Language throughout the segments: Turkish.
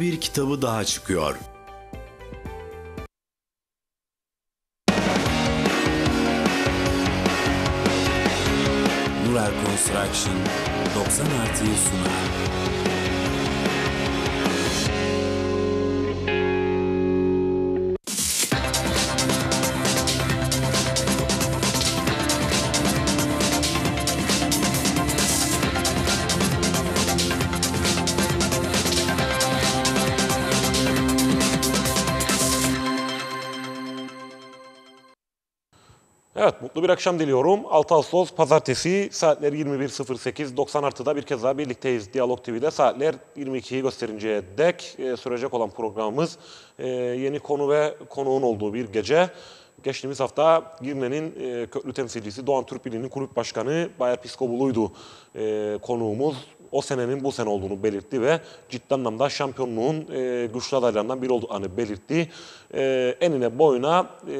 bir kitabı daha çıkıyor. Nural Construction 90 artıyı sunar. bir akşam diliyorum. 6 Ağustos Pazartesi saatler 21.08, 90 artıda bir kez daha birlikteyiz Diyalog TV'de. Saatler 22'yi gösterinceye dek e, sürecek olan programımız e, yeni konu ve konuğun olduğu bir gece. Geçtiğimiz hafta Girne'nin e, köklü temsilcisi Doğan Türkbili'nin kulüp başkanı Bayer Piskobulu'ydu e, konuğumuz. O senenin bu sene olduğunu belirtti ve ciddi anlamda şampiyonluğun e, güçlü adaylarından biri olduğunu belirtti. E, enine boyuna e,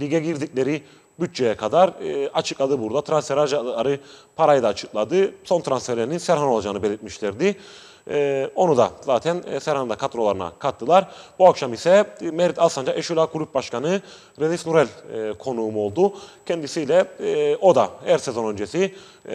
lige girdikleri bütçeye kadar e, açıkladı burada. Transfer harcı parayı da açıkladı. Son transferlerinin Serhan olacağını belirtmişlerdi. E, onu da zaten e, da kadrolarına kattılar. Bu akşam ise e, Merit Alsanca Eşula Kulüp Başkanı Renis Nurel e, konuğum oldu. Kendisiyle o da her sezon öncesi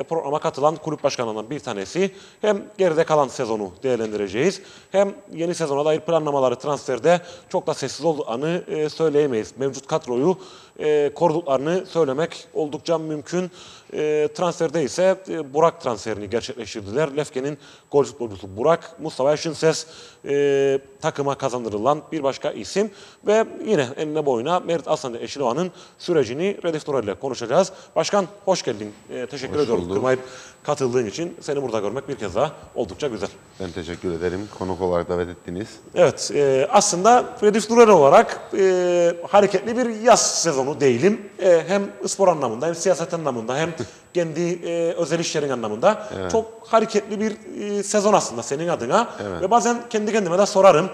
programa katılan kulüp başkanından bir tanesi. Hem geride kalan sezonu değerlendireceğiz hem yeni sezona dair planlamaları transferde çok da sessiz olduğu anı söyleyemeyiz. Mevcut kadroyu e, koruduklarını söylemek oldukça mümkün. E, transferde ise e, Burak transferini gerçekleştirdiler. Lefke'nin gol futbolcusu Burak, Mustafa Şinses e, takıma kazandırılan bir başka isim ve yine enine boyuna Merit Aslan Eşilova'nın sürecini Redif Tural ile konuşacağız. Başkan hoş geldin. E, teşekkür hoş ediyorum. Kırmayıp katıldığın için seni burada görmek bir kez daha oldukça güzel. Ben teşekkür ederim. Konuk olarak davet ettiniz. Evet. E, aslında Redif Tural olarak e, hareketli bir yaz sezonu konu değilim. E, hem spor anlamında hem siyaset anlamında hem kendi e, özel işlerin anlamında evet. çok hareketli bir e, sezon aslında senin adına. Evet. Ve bazen kendi kendime de sorarım.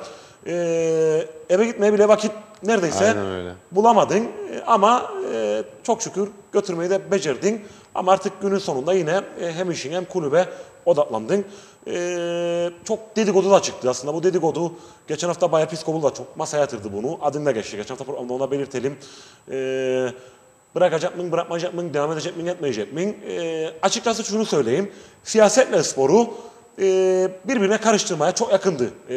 E, eve gitmeye bile vakit neredeyse bulamadın e, ama e, çok şükür götürmeyi de becerdin. Ama artık günün sonunda yine e, hem işin hem kulübe odaklandın. Ee, çok dedikodu da çıktı aslında. Bu dedikodu geçen hafta Bayer Piskovul da çok masaya yatırdı bunu. Adını da geçti. Geçen hafta programda ona belirtelim. Ee, bırakacak mı, bırakmayacak mı, devam edecek mi, etmeyecek mi? Ee, açıkçası şunu söyleyeyim. Siyasetle sporu e, birbirine karıştırmaya çok yakındı. E,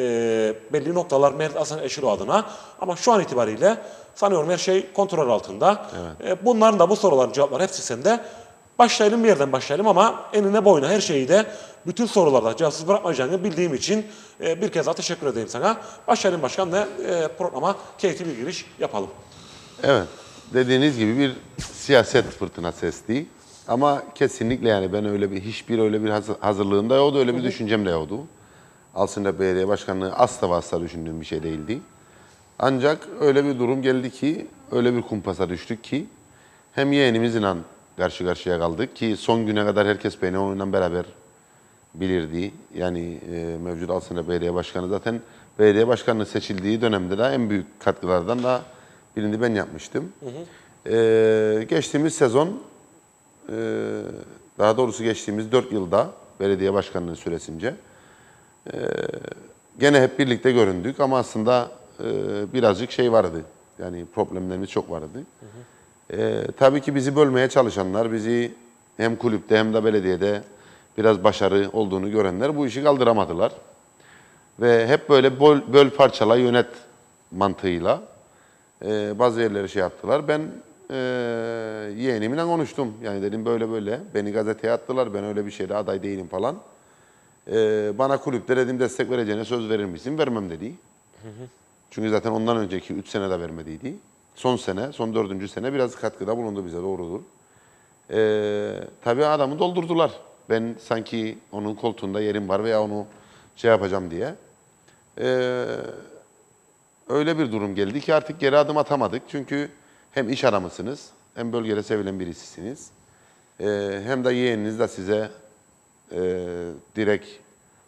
belli noktalar Mert Asan Eşiro adına. Ama şu an itibariyle sanıyorum her şey kontrol altında. Evet. E, bunların da bu soruların cevapları hepsi sende. Başlayalım bir yerden başlayalım ama enine boyuna her şeyi de bütün sorularda cevapsız bırakmayacağını bildiğim için e, bir kez daha teşekkür edeyim sana. Başkan Başkan'la e, programa keyifli bir giriş yapalım. Evet, dediğiniz gibi bir siyaset fırtınası estiği. Ama kesinlikle yani ben öyle bir hiçbir öyle bir hazırlığım da yoktu, öyle bir düşüncem de yoktu. Alsınca Belediye Başkanlığı asla asla düşündüğüm bir şey değildi. Ancak öyle bir durum geldi ki, öyle bir kumpasa düştük ki hem yeğenimizle karşı karşıya kaldık ki son güne kadar herkes beni onunla beraber bilirdiği Yani e, mevcut Alsın'a Belediye Başkanı zaten belediye başkanının seçildiği dönemde de en büyük katkılardan da birini ben yapmıştım. Hı hı. E, geçtiğimiz sezon e, daha doğrusu geçtiğimiz 4 yılda belediye başkanlığı süresince e, gene hep birlikte göründük ama aslında e, birazcık şey vardı. Yani problemlerimiz çok vardı. Hı hı. E, tabii ki bizi bölmeye çalışanlar bizi hem kulüpte hem de belediyede biraz başarı olduğunu görenler bu işi kaldıramadılar. Ve hep böyle böl, böl parçala yönet mantığıyla e, bazı yerleri şey yaptılar. Ben e, yeğenimle konuştum. Yani dedim böyle böyle. Beni gazeteye attılar. Ben öyle bir şeyde aday değilim falan. E, bana kulüpte dedim destek vereceğine söz verir misin? Vermem dedi. Hı hı. Çünkü zaten ondan önceki 3 sene de vermediydi. Son sene, son dördüncü sene biraz katkıda bulundu bize doğrudur. E, tabii adamı doldurdular ben sanki onun koltuğunda yerim var veya onu şey yapacağım diye. Ee, öyle bir durum geldi ki artık geri adım atamadık. Çünkü hem iş aramısınız, hem bölgede sevilen birisisiniz. Ee, hem de yeğeniniz de size e, direkt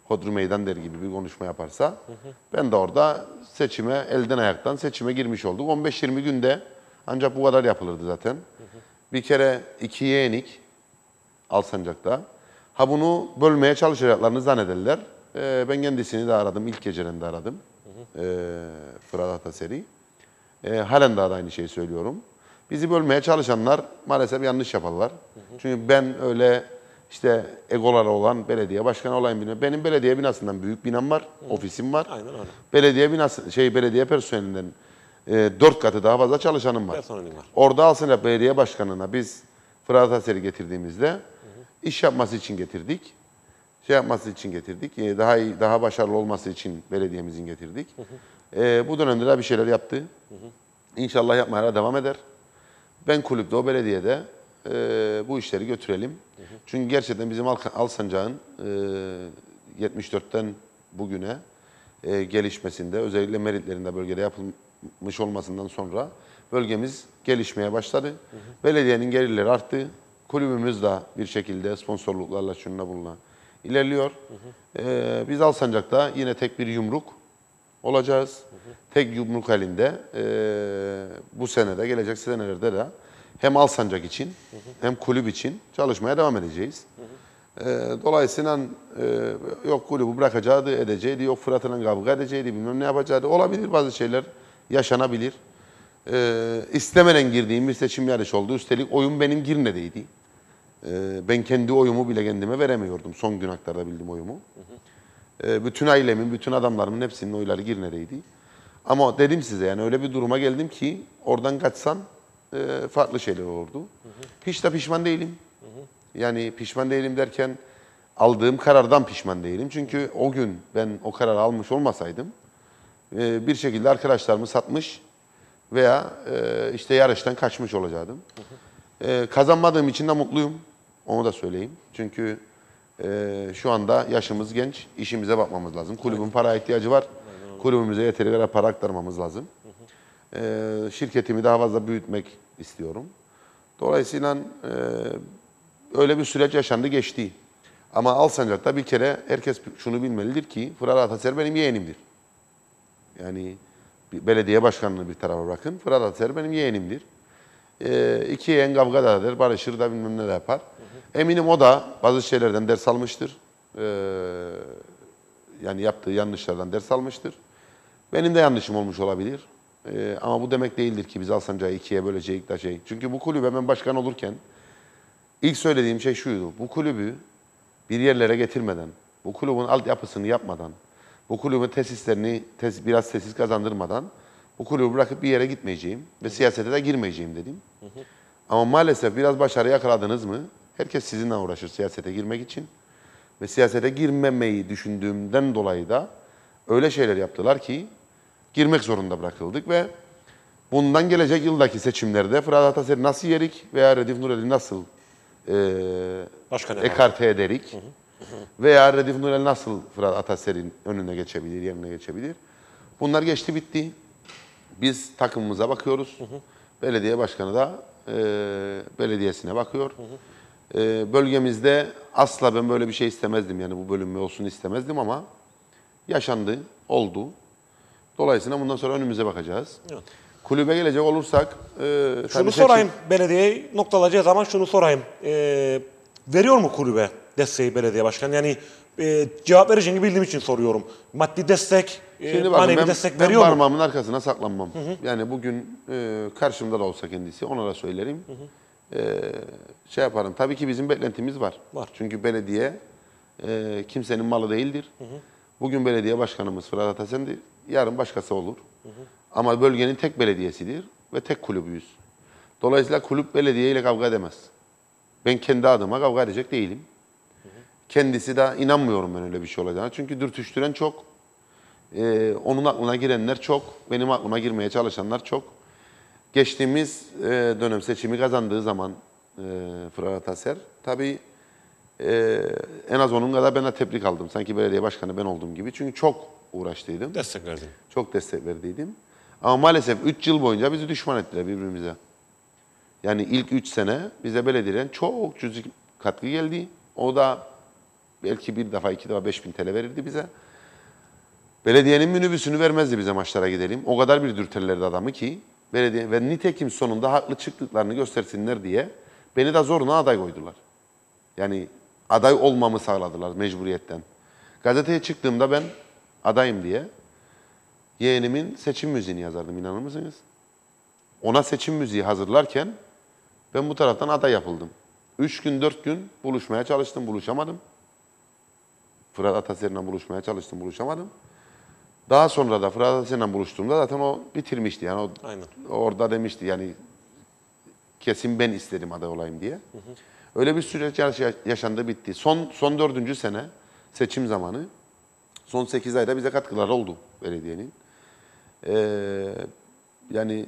Hodru Meydan der gibi bir konuşma yaparsa. Hı hı. Ben de orada seçime, elden ayaktan seçime girmiş olduk. 15-20 günde ancak bu kadar yapılırdı zaten. Hı hı. Bir kere iki yeğenik Alsancak'ta. Ha bunu bölmeye çalışacaklarını zannederler. Ee, ben kendisini de aradım. ilk geceden de aradım. Hı hı. Ee, Fırat Ataseri. Ee, halen daha da aynı şeyi söylüyorum. Bizi bölmeye çalışanlar maalesef yanlış yaparlar. Hı hı. Çünkü ben öyle işte egoları olan belediye başkanı olayım bilmem. Benim belediye binasından büyük binam var, hı. ofisim var. Aynen öyle. Belediye binası şey belediye personelinden e, dört katı daha fazla çalışanım var. Personelim var. Orada alsın Belediye Başkanı'na biz Fırat Ataseri getirdiğimizde iş yapması için getirdik. Şey yapması için getirdik. Ee, daha iyi, daha başarılı olması için belediyemizin getirdik. Hı hı. E, bu dönemde de bir şeyler yaptı. Hı hı. İnşallah yapmaya devam eder. Ben kulüpte, o belediyede e, bu işleri götürelim. Hı hı. Çünkü gerçekten bizim Al Alsancak'ın e, 74'ten bugüne e, gelişmesinde, özellikle meritlerinde bölgede yapılmış olmasından sonra bölgemiz gelişmeye başladı. Hı hı. Belediyenin gelirleri arttı. Kulübümüz de bir şekilde sponsorluklarla şununla bununla ilerliyor. Hı hı. Ee, biz Alsancak'ta yine tek bir yumruk olacağız. Hı hı. Tek yumruk halinde e, ee, bu senede, gelecek senelerde de hem Alsancak için hı hı. hem kulüp için çalışmaya devam edeceğiz. Hı hı. E, ee, dolayısıyla e, yok kulübü bırakacağı edeceğiydi, yok Fırat'ın kavga edeceğiydi, bilmem ne yapacağı olabilir bazı şeyler yaşanabilir. E, istemeden girdiğim bir seçim yarışı oldu. Üstelik oyun benim girmedeydi. Ee, ben kendi oyumu bile kendime veremiyordum. Son gün haklarda bildim oyumu. Ee, bütün ailemin, bütün adamlarımın hepsinin oyları gir nereydi? Ama dedim size yani öyle bir duruma geldim ki oradan kaçsam e, farklı şeyler olurdu. Hiç de pişman değilim. Yani pişman değilim derken aldığım karardan pişman değilim. Çünkü o gün ben o kararı almış olmasaydım e, bir şekilde arkadaşlarımı satmış veya e, işte yarıştan kaçmış olacaktım. kazanmadığım için de mutluyum. Onu da söyleyeyim. Çünkü e, şu anda yaşımız genç, işimize bakmamız lazım. Kulübün para ihtiyacı var. Kulübümüze yeteri kadar para aktarmamız lazım. E, şirketimi daha fazla büyütmek istiyorum. Dolayısıyla e, öyle bir süreç yaşandı geçti. Ama Alsancak'ta bir kere herkes şunu bilmelidir ki Fırat Ataser benim yeğenimdir. Yani bir belediye başkanını bir tarafa bırakın. Fırat Ataser benim yeğenimdir. E, iki yeğen kavga da eder, barışır da bilmem ne de yapar. Eminim o da bazı şeylerden ders almıştır. Ee, yani yaptığı yanlışlardan ders almıştır. Benim de yanlışım olmuş olabilir. Ee, ama bu demek değildir ki biz Alsancak'ı ikiye böleceğiz da şey. Çünkü bu kulübe ben başkan olurken ilk söylediğim şey şuydu. Bu kulübü bir yerlere getirmeden, bu kulübün altyapısını yapmadan, bu kulübün tesislerini tes, biraz tesis kazandırmadan bu kulübü bırakıp bir yere gitmeyeceğim ve siyasete de girmeyeceğim dedim. Hı hı. Ama maalesef biraz başarı yakaladınız mı Herkes sizinle uğraşır siyasete girmek için. Ve siyasete girmemeyi düşündüğümden dolayı da öyle şeyler yaptılar ki girmek zorunda bırakıldık ve bundan gelecek yıldaki seçimlerde Fırat Ataseri nasıl yerik veya Redif Nurel'i nasıl e, Başka ekarte ederik hı hı. veya Redif Nurel nasıl Fırat Ataseri'nin önüne geçebilir, yerine geçebilir. Bunlar geçti bitti. Biz takımımıza bakıyoruz. Hı hı. Belediye başkanı da e, belediyesine bakıyor. Hı hı. Ee, bölgemizde asla ben böyle bir şey istemezdim. Yani bu bölünme olsun istemezdim ama yaşandı, oldu. Dolayısıyla bundan sonra önümüze bakacağız. Evet. Kulübe gelecek olursak... E, şunu sorayım seçim... belediyeyi noktalacağı zaman şunu sorayım. E, veriyor mu kulübe desteği belediye başkanı? Yani e, cevap vereceğini bildiğim için soruyorum. Maddi destek, e, Şimdi bakın, manevi ben, destek ben veriyor ben parmağımın arkasına saklanmam. Hı hı. Yani bugün e, karşımda da olsa kendisi ona da söylerim. Hı hı. Ee, şey yaparım. Tabii ki bizim beklentimiz var. Var. Çünkü belediye e, kimsenin malı değildir. Hı hı. Bugün belediye başkanımız Fırat Atasendi, yarın başkası olur. Hı hı. Ama bölgenin tek belediyesidir ve tek kulübüyüz. Dolayısıyla kulüp belediye ile kavga edemez. Ben kendi adıma kavga edecek değilim. Hı hı. Kendisi de inanmıyorum ben öyle bir şey olacağına. Çünkü dürtüştüren çok. Ee, onun aklına girenler çok. Benim aklıma girmeye çalışanlar çok. Geçtiğimiz e, dönem seçimi kazandığı zaman e, Fırat Ataser tabii e, en az onun kadar ben de teplik aldım. Sanki belediye başkanı ben olduğum gibi. Çünkü çok uğraştıydım. Destek verdin. Çok destek verdiydim. Ama maalesef 3 yıl boyunca bizi düşman ettiler birbirimize. Yani ilk 3 sene bize belediyeden çok cüzük katkı geldi. O da belki bir defa, iki defa 5000 TL verirdi bize. Belediyenin minibüsünü vermezdi bize maçlara gidelim. O kadar bir dürterlerdi adamı ki belediye ve nitekim sonunda haklı çıktıklarını göstersinler diye beni de zoruna aday koydular. Yani aday olmamı sağladılar mecburiyetten. Gazeteye çıktığımda ben adayım diye yeğenimin seçim müziğini yazardım inanır mısınız? Ona seçim müziği hazırlarken ben bu taraftan aday yapıldım. Üç gün, dört gün buluşmaya çalıştım, buluşamadım. Fırat Ataseri'yle buluşmaya çalıştım, buluşamadım. Daha sonra da Fırat Asen'le buluştuğumda zaten o bitirmişti. Yani o, Aynen. orada demişti yani kesin ben istedim aday olayım diye. Hı hı. Öyle bir süreç yaşandı bitti. Son son dördüncü sene seçim zamanı. Son sekiz ayda bize katkılar oldu belediyenin. Ee, yani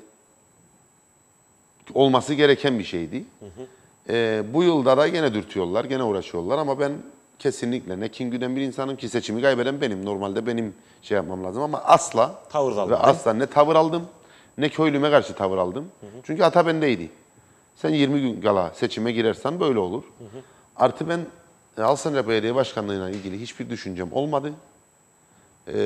olması gereken bir şeydi. Hı hı. Ee, bu yılda da gene dürtüyorlar, gene uğraşıyorlar ama ben Kesinlikle. Ne kin güden bir insanım ki seçimi kaybeden benim. Normalde benim şey yapmam lazım ama asla tavır aldım. Ve asla ne tavır aldım ne köylüme karşı tavır aldım. Hı hı. Çünkü ata bendeydi. Sen 20 gün gala seçime girersen böyle olur. Hı hı. Artı ben e, Alsancak Belediye Başkanlığı'na ilgili hiçbir düşüncem olmadı. Ee,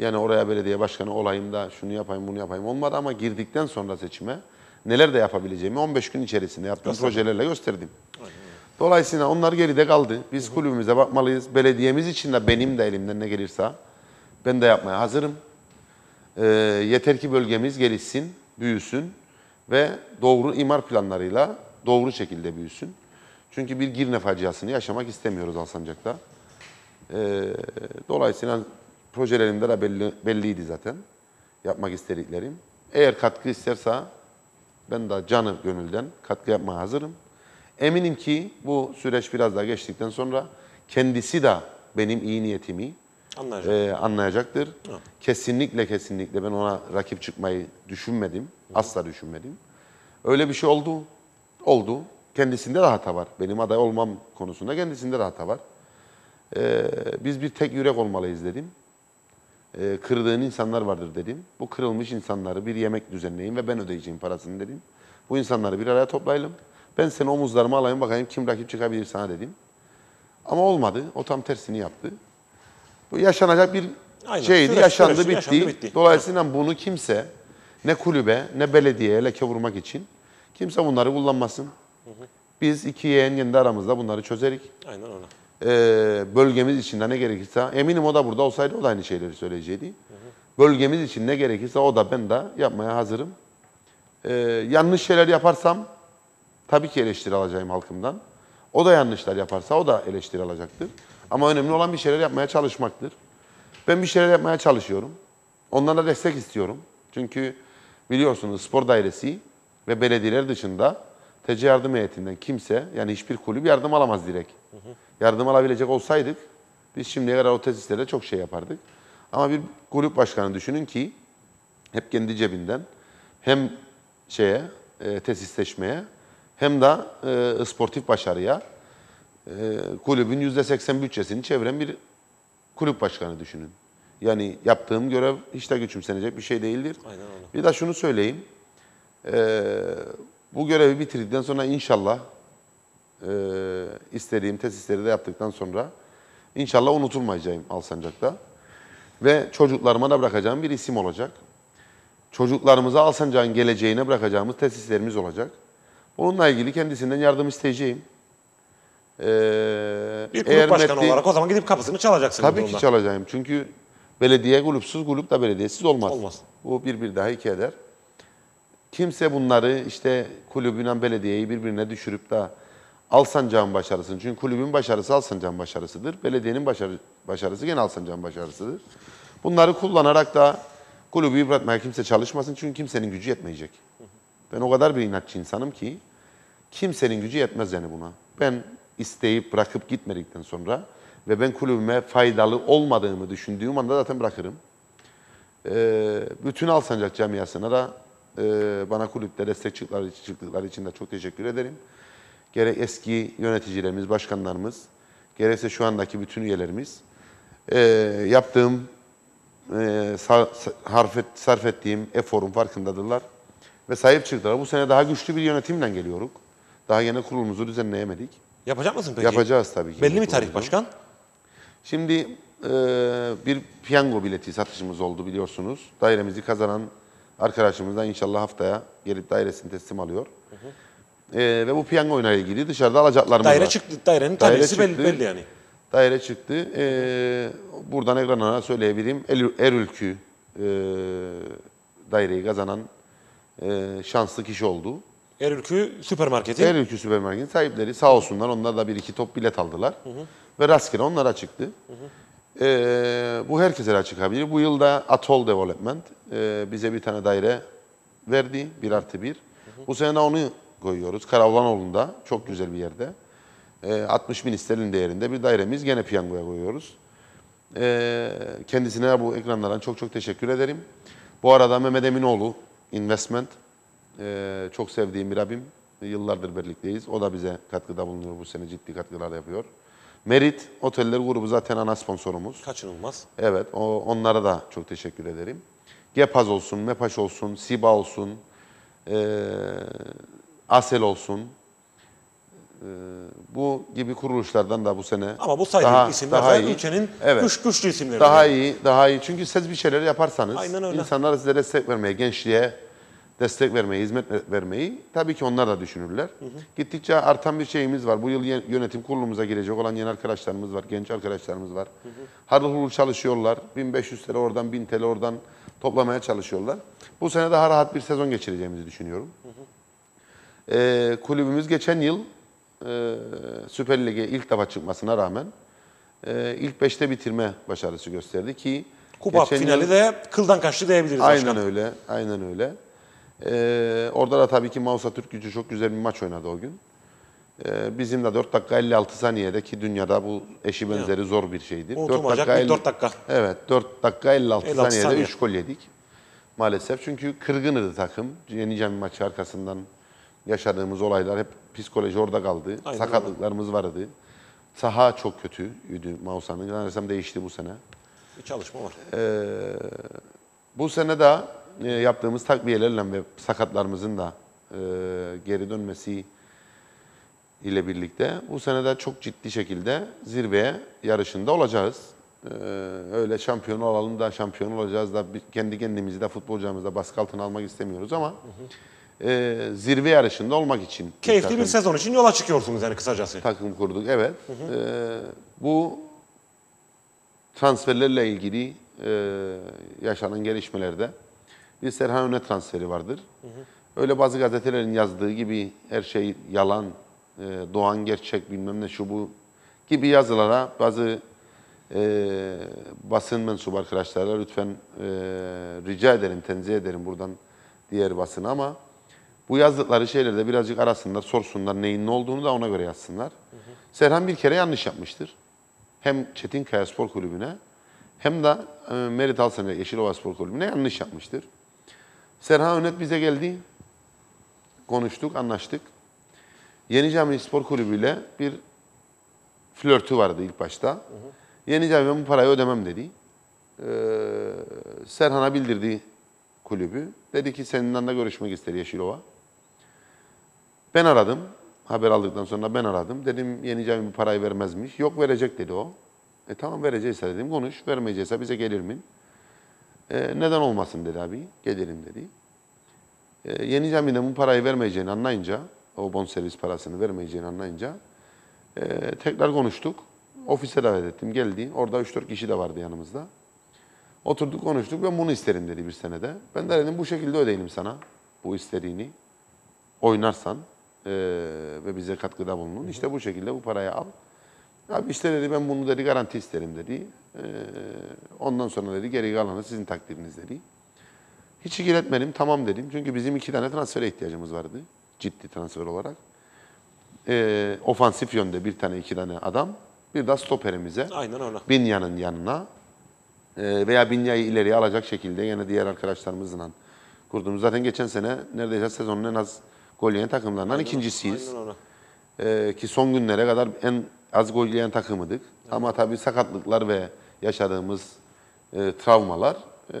yani oraya belediye başkanı olayım da şunu yapayım bunu yapayım olmadı ama girdikten sonra seçime neler de yapabileceğimi 15 gün içerisinde yaptığım Gösterdim. projelerle gösterdim. Aynen. Dolayısıyla onlar geride kaldı. Biz kulübümüze bakmalıyız. Belediyemiz için de benim de elimden ne gelirse ben de yapmaya hazırım. E, yeter ki bölgemiz gelişsin, büyüsün ve doğru imar planlarıyla doğru şekilde büyüsün. Çünkü bir Girne faciasını yaşamak istemiyoruz Alsancak'ta. E, dolayısıyla projelerimde de belli, belliydi zaten yapmak istediklerim. Eğer katkı isterse ben de canı gönülden katkı yapmaya hazırım. Eminim ki bu süreç biraz daha geçtikten sonra kendisi de benim iyi niyetimi Anlayacak. e, anlayacaktır. Hı. Kesinlikle kesinlikle ben ona rakip çıkmayı düşünmedim. Hı. Asla düşünmedim. Öyle bir şey oldu. Oldu. Kendisinde de hata var. Benim aday olmam konusunda kendisinde de hata var. E, biz bir tek yürek olmalıyız dedim. E, kırdığın insanlar vardır dedim. Bu kırılmış insanları bir yemek düzenleyin ve ben ödeyeceğim parasını dedim. Bu insanları bir araya toplayalım. Ben seni omuzlarıma alayım bakayım kim rakip çıkabilir sana dedim. Ama olmadı. O tam tersini yaptı. Bu yaşanacak bir Aynen. şeydi. Süresi, yaşandı, süresi, bitti. yaşandı bitti. Dolayısıyla Aynen. bunu kimse ne kulübe ne belediyeye leke vurmak için kimse bunları kullanmasın. Biz iki yeğen kendi aramızda bunları çözerik. Aynen öyle. Ee, bölgemiz için de ne gerekirse eminim o da burada olsaydı o da aynı şeyleri söyleyecekti. Hı hı. Bölgemiz için ne gerekirse o da ben de yapmaya hazırım. Ee, yanlış şeyler yaparsam Tabii ki eleştiri alacağım halkımdan. O da yanlışlar yaparsa o da eleştiri alacaktır. Ama önemli olan bir şeyler yapmaya çalışmaktır. Ben bir şeyler yapmaya çalışıyorum. Ondan da destek istiyorum. Çünkü biliyorsunuz spor dairesi ve belediyeler dışında TC yardım heyetinden kimse yani hiçbir kulüp yardım alamaz direkt. Hı hı. Yardım alabilecek olsaydık biz şimdiye kadar o tesislerde çok şey yapardık. Ama bir kulüp başkanı düşünün ki hep kendi cebinden hem şeye e, tesisleşmeye hem de e, sportif başarıya e, kulübün %80 bütçesini çeviren bir kulüp başkanı düşünün. Yani yaptığım görev hiç de güçümsenecek bir şey değildir. Aynen öyle. Bir de şunu söyleyeyim. E, bu görevi bitirdikten sonra inşallah e, istediğim tesisleri de yaptıktan sonra inşallah unutulmayacağım Alsancak'ta. Ve çocuklarıma da bırakacağım bir isim olacak. Çocuklarımıza Alsancak'ın geleceğine bırakacağımız tesislerimiz olacak. Onunla ilgili kendisinden yardım isteyeceğim. Ee, Bir kulüp başkanı Metin, olarak o zaman gidip kapısını çalacaksınız. Tabii ki çalacağım. Çünkü belediye kulüpsüz, kulüp da belediyesiz olmaz. Olmaz. Bu bir bir daha iki eder. Kimse bunları işte kulübüyle belediyeyi birbirine düşürüp de Alsancak'ın başarısını. Çünkü kulübün başarısı Alsancak'ın başarısıdır. Belediyenin başarı, başarısı gene Alsancak'ın başarısıdır. Bunları kullanarak da kulübü yıpratmaya kimse çalışmasın. Çünkü kimsenin gücü yetmeyecek. Ben o kadar bir inatçı insanım ki kimsenin gücü yetmez yani buna. Ben isteyip bırakıp gitmedikten sonra ve ben kulübüme faydalı olmadığımı düşündüğüm anda zaten bırakırım. Ee, bütün Alsancak camiasına da e, bana kulüpte destek çıktıkları, çıktıkları için de çok teşekkür ederim. Gerek eski yöneticilerimiz, başkanlarımız, gerekse şu andaki bütün üyelerimiz e, yaptığım, e, sarf, et, sarf ettiğim eforun farkındadırlar ve sahip çıktılar. Bu sene daha güçlü bir yönetimle geliyoruz. Daha yeni kurulumuzu düzenleyemedik. Yapacak mısın peki? Yapacağız tabii ki. Belli mi tarih başkan? Şimdi e, bir piyango bileti satışımız oldu biliyorsunuz. Dairemizi kazanan arkadaşımız da inşallah haftaya gelip dairesini teslim alıyor. Hı hı. E, ve bu piyango ile ilgili dışarıda alacaklarımız Daire var. çıktı, dairenin daire tanesi belli, belli yani. Daire çıktı. E, buradan ekrana söyleyebilirim. El, Erülkü e, daireyi kazanan e, şanslı kişi oldu. Erülkü süpermarketi. Erülkü süpermarketin sahipleri sağ olsunlar onlar da bir iki top bilet aldılar. Hı hı. Ve rastgele onlara çıktı. Hı hı. E, bu herkese çıkabilir. Bu yılda Atol Development e, bize bir tane daire verdi. Bir artı bir. Hı hı. Bu sene onu koyuyoruz. Karavlanoğlu'nda çok güzel bir yerde. E, ee, 60 bin sterlin değerinde bir dairemiz gene piyangoya koyuyoruz. E, kendisine bu ekranlardan çok çok teşekkür ederim. Bu arada Mehmet Eminoğlu Investment. Ee, çok sevdiğim bir abim. Yıllardır birlikteyiz. O da bize katkıda bulunuyor. Bu sene ciddi katkılar yapıyor. Merit Oteller Grubu zaten ana sponsorumuz. Kaçınılmaz. Evet. O, onlara da çok teşekkür ederim. Gepaz olsun, Mepaş olsun, Siba olsun, e, Asel olsun. Ee, bu gibi kuruluşlardan da bu sene Ama bu saydığım isimler daha iyi, ülkenin evet, güç, güçlü isimleri. Daha yani. iyi, daha iyi. Çünkü siz bir şeyler yaparsanız insanlar size destek vermeye, gençliğe destek vermeye, hizmet vermeyi tabii ki onlar da düşünürler. Hı hı. Gittikçe artan bir şeyimiz var. Bu yıl yönetim kurulumuza girecek olan yeni arkadaşlarımız var, genç arkadaşlarımız var. Hı hı. çalışıyorlar. 1500 TL oradan, 1000 TL oradan toplamaya çalışıyorlar. Bu sene daha rahat bir sezon geçireceğimizi düşünüyorum. Hı hı. Ee, kulübümüz geçen yıl e, Süper Lig'e ilk defa çıkmasına rağmen e, ilk 5'te bitirme başarısı gösterdi ki Kupa finali de kıldan kaçtı diyebiliriz. Aynen başkan. öyle. Aynen öyle. Ee, orada da tabii ki Mausa Türk gücü çok güzel bir maç oynadı o gün. Ee, bizim de 4 dakika 56 saniyede ki dünyada bu eşi benzeri ya. zor bir şeydi. 4 dakika, 50, 4 dakika. Evet 4 dakika 56, 56 saniyede saniye. 3 gol yedik. Maalesef çünkü kırgınırdı takım. Yeni Cami maçı arkasından yaşadığımız olaylar hep Psikoloji orada kaldı. Aynen Sakatlıklarımız öyle. vardı. Saha çok kötüydü Mausa'nın. Zannedersem değişti bu sene. Bir çalışma var. Ee, bu sene de e, yaptığımız takviyelerle ve sakatlarımızın da e, geri dönmesi ile birlikte bu sene de çok ciddi şekilde zirveye yarışında olacağız. Ee, öyle şampiyon olalım da şampiyon olacağız da kendi kendimizi de futbolcularımızı da baskı altına almak istemiyoruz ama hı hı e, zirve yarışında olmak için. Keyifli bir, bir sezon için yola çıkıyorsunuz yani kısacası. Takım kurduk evet. Hı hı. E, bu transferlerle ilgili e, yaşanan gelişmelerde bir Serhan Öne transferi vardır. Hı hı. Öyle bazı gazetelerin yazdığı gibi her şey yalan, e, Doğan gerçek bilmem ne şu bu gibi yazılara bazı e, basın mensubu arkadaşlara lütfen e, rica ederim, tenzih ederim buradan diğer basına ama bu yazdıkları şeylerde birazcık arasınlar, sorsunlar neyin ne olduğunu da ona göre yazsınlar. Hı hı. Serhan bir kere yanlış yapmıştır. Hem Çetinkaya Spor Kulübü'ne hem de e, Merit Alsan'a Yeşilova Spor Kulübü'ne yanlış yapmıştır. Serhan Önet bize geldi. Konuştuk, anlaştık. Yeni Cami Spor Kulübü ile bir flörtü vardı ilk başta. Hı hı. Yeni Cami ben bu parayı ödemem dedi. Ee, Serhan'a bildirdi kulübü. Dedi ki seninle de görüşmek ister Yeşilova. Ben aradım. Haber aldıktan sonra ben aradım. Dedim yeni cami parayı vermezmiş. Yok verecek dedi o. E tamam vereceğse dedim konuş. Vermeyecekse bize gelir mi? E, neden olmasın dedi abi. Gelirim dedi. E, yeni camiden bu parayı vermeyeceğini anlayınca, o bonservis parasını vermeyeceğini anlayınca e, tekrar konuştuk. Ofise davet ettim. Geldi. Orada 3-4 kişi de vardı yanımızda. Oturduk konuştuk. Ben bunu isterim dedi bir senede. Ben de dedim bu şekilde ödeyelim sana bu istediğini. Oynarsan e, ve bize katkıda bulunun. Hı İşte bu şekilde bu parayı al. Abi işte dedi ben bunu dedi garanti isterim dedi. E, ondan sonra dedi geri kalanı sizin takdiriniz dedi. Hiç ilgilenmedim tamam dedim. Çünkü bizim iki tane transfere ihtiyacımız vardı. Ciddi transfer olarak. E, ofansif yönde bir tane iki tane adam. Bir de stoperimize. Aynen öyle. Binya'nın yanına e, veya Binya'yı ileriye alacak şekilde yine diğer arkadaşlarımızla kurduğumuz. Zaten geçen sene neredeyse sezonun en az gol yiyen takımlardan aynen, ikincisiyiz. Aynen ee, ki son günlere kadar en az gol yiyen takımıdık. Evet. Ama tabii sakatlıklar ve yaşadığımız e, travmalar e,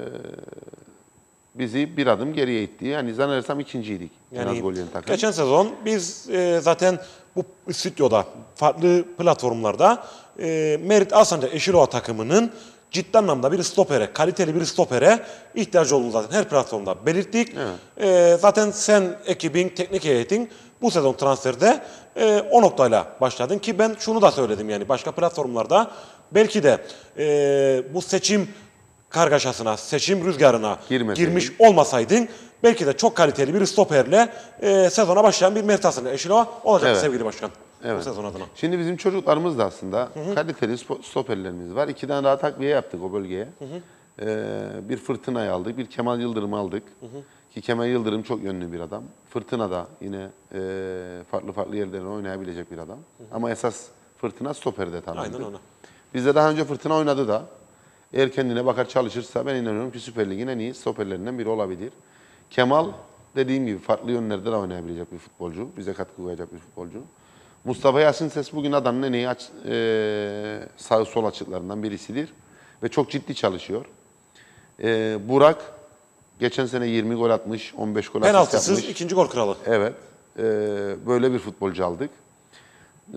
bizi bir adım geriye itti. Yani zannedersem ikinciydik. Yani, en az gol yiyen takım. Geçen sezon biz e, zaten bu stüdyoda, farklı platformlarda e, Merit Alsanca Eşilova takımının ciddi anlamda bir stopere, kaliteli bir stopere ihtiyacı olduğunu zaten her platformda belirttik. Evet. E, zaten sen ekibin, teknik heyetin bu sezon transferde e, o noktayla başladın ki ben şunu da söyledim yani başka platformlarda belki de e, bu seçim kargaşasına, seçim rüzgarına Girmeseydin. girmiş olmasaydın belki de çok kaliteli bir stoperle e, sezona başlayan bir Mertas'ın eşilo olacak evet. sevgili başkan. Evet. sezon adına. Şimdi bizim çocuklarımız da aslında hı hı. kaliteli stoperlerimiz var. İki tane daha takviye yaptık o bölgeye. Hı hı. Ee, bir Fırtına'yı aldık, bir Kemal Yıldırım'ı aldık. Hı hı. Ki Kemal Yıldırım çok yönlü bir adam. Fırtına da yine e, farklı farklı yerlerine oynayabilecek bir adam. Hı hı. Ama esas Fırtına stoperde tanındı. Aynen öyle. Bizde daha önce Fırtına oynadı da. Eğer kendine bakar çalışırsa ben inanıyorum ki Süper Lig'in en iyi stoperlerinden biri olabilir. Kemal dediğim gibi farklı yönlerde de oynayabilecek bir futbolcu. Bize katkı koyacak bir futbolcu. Mustafa Yasin Ses bugün Adana'nın en iyi aç, e, sağ sol açıklarından birisidir. Ve çok ciddi çalışıyor. E, Burak geçen sene 20 gol atmış, 15 gol atmış. Penaltısız ikinci gol kralı. Evet. E, böyle bir futbolcu aldık. E,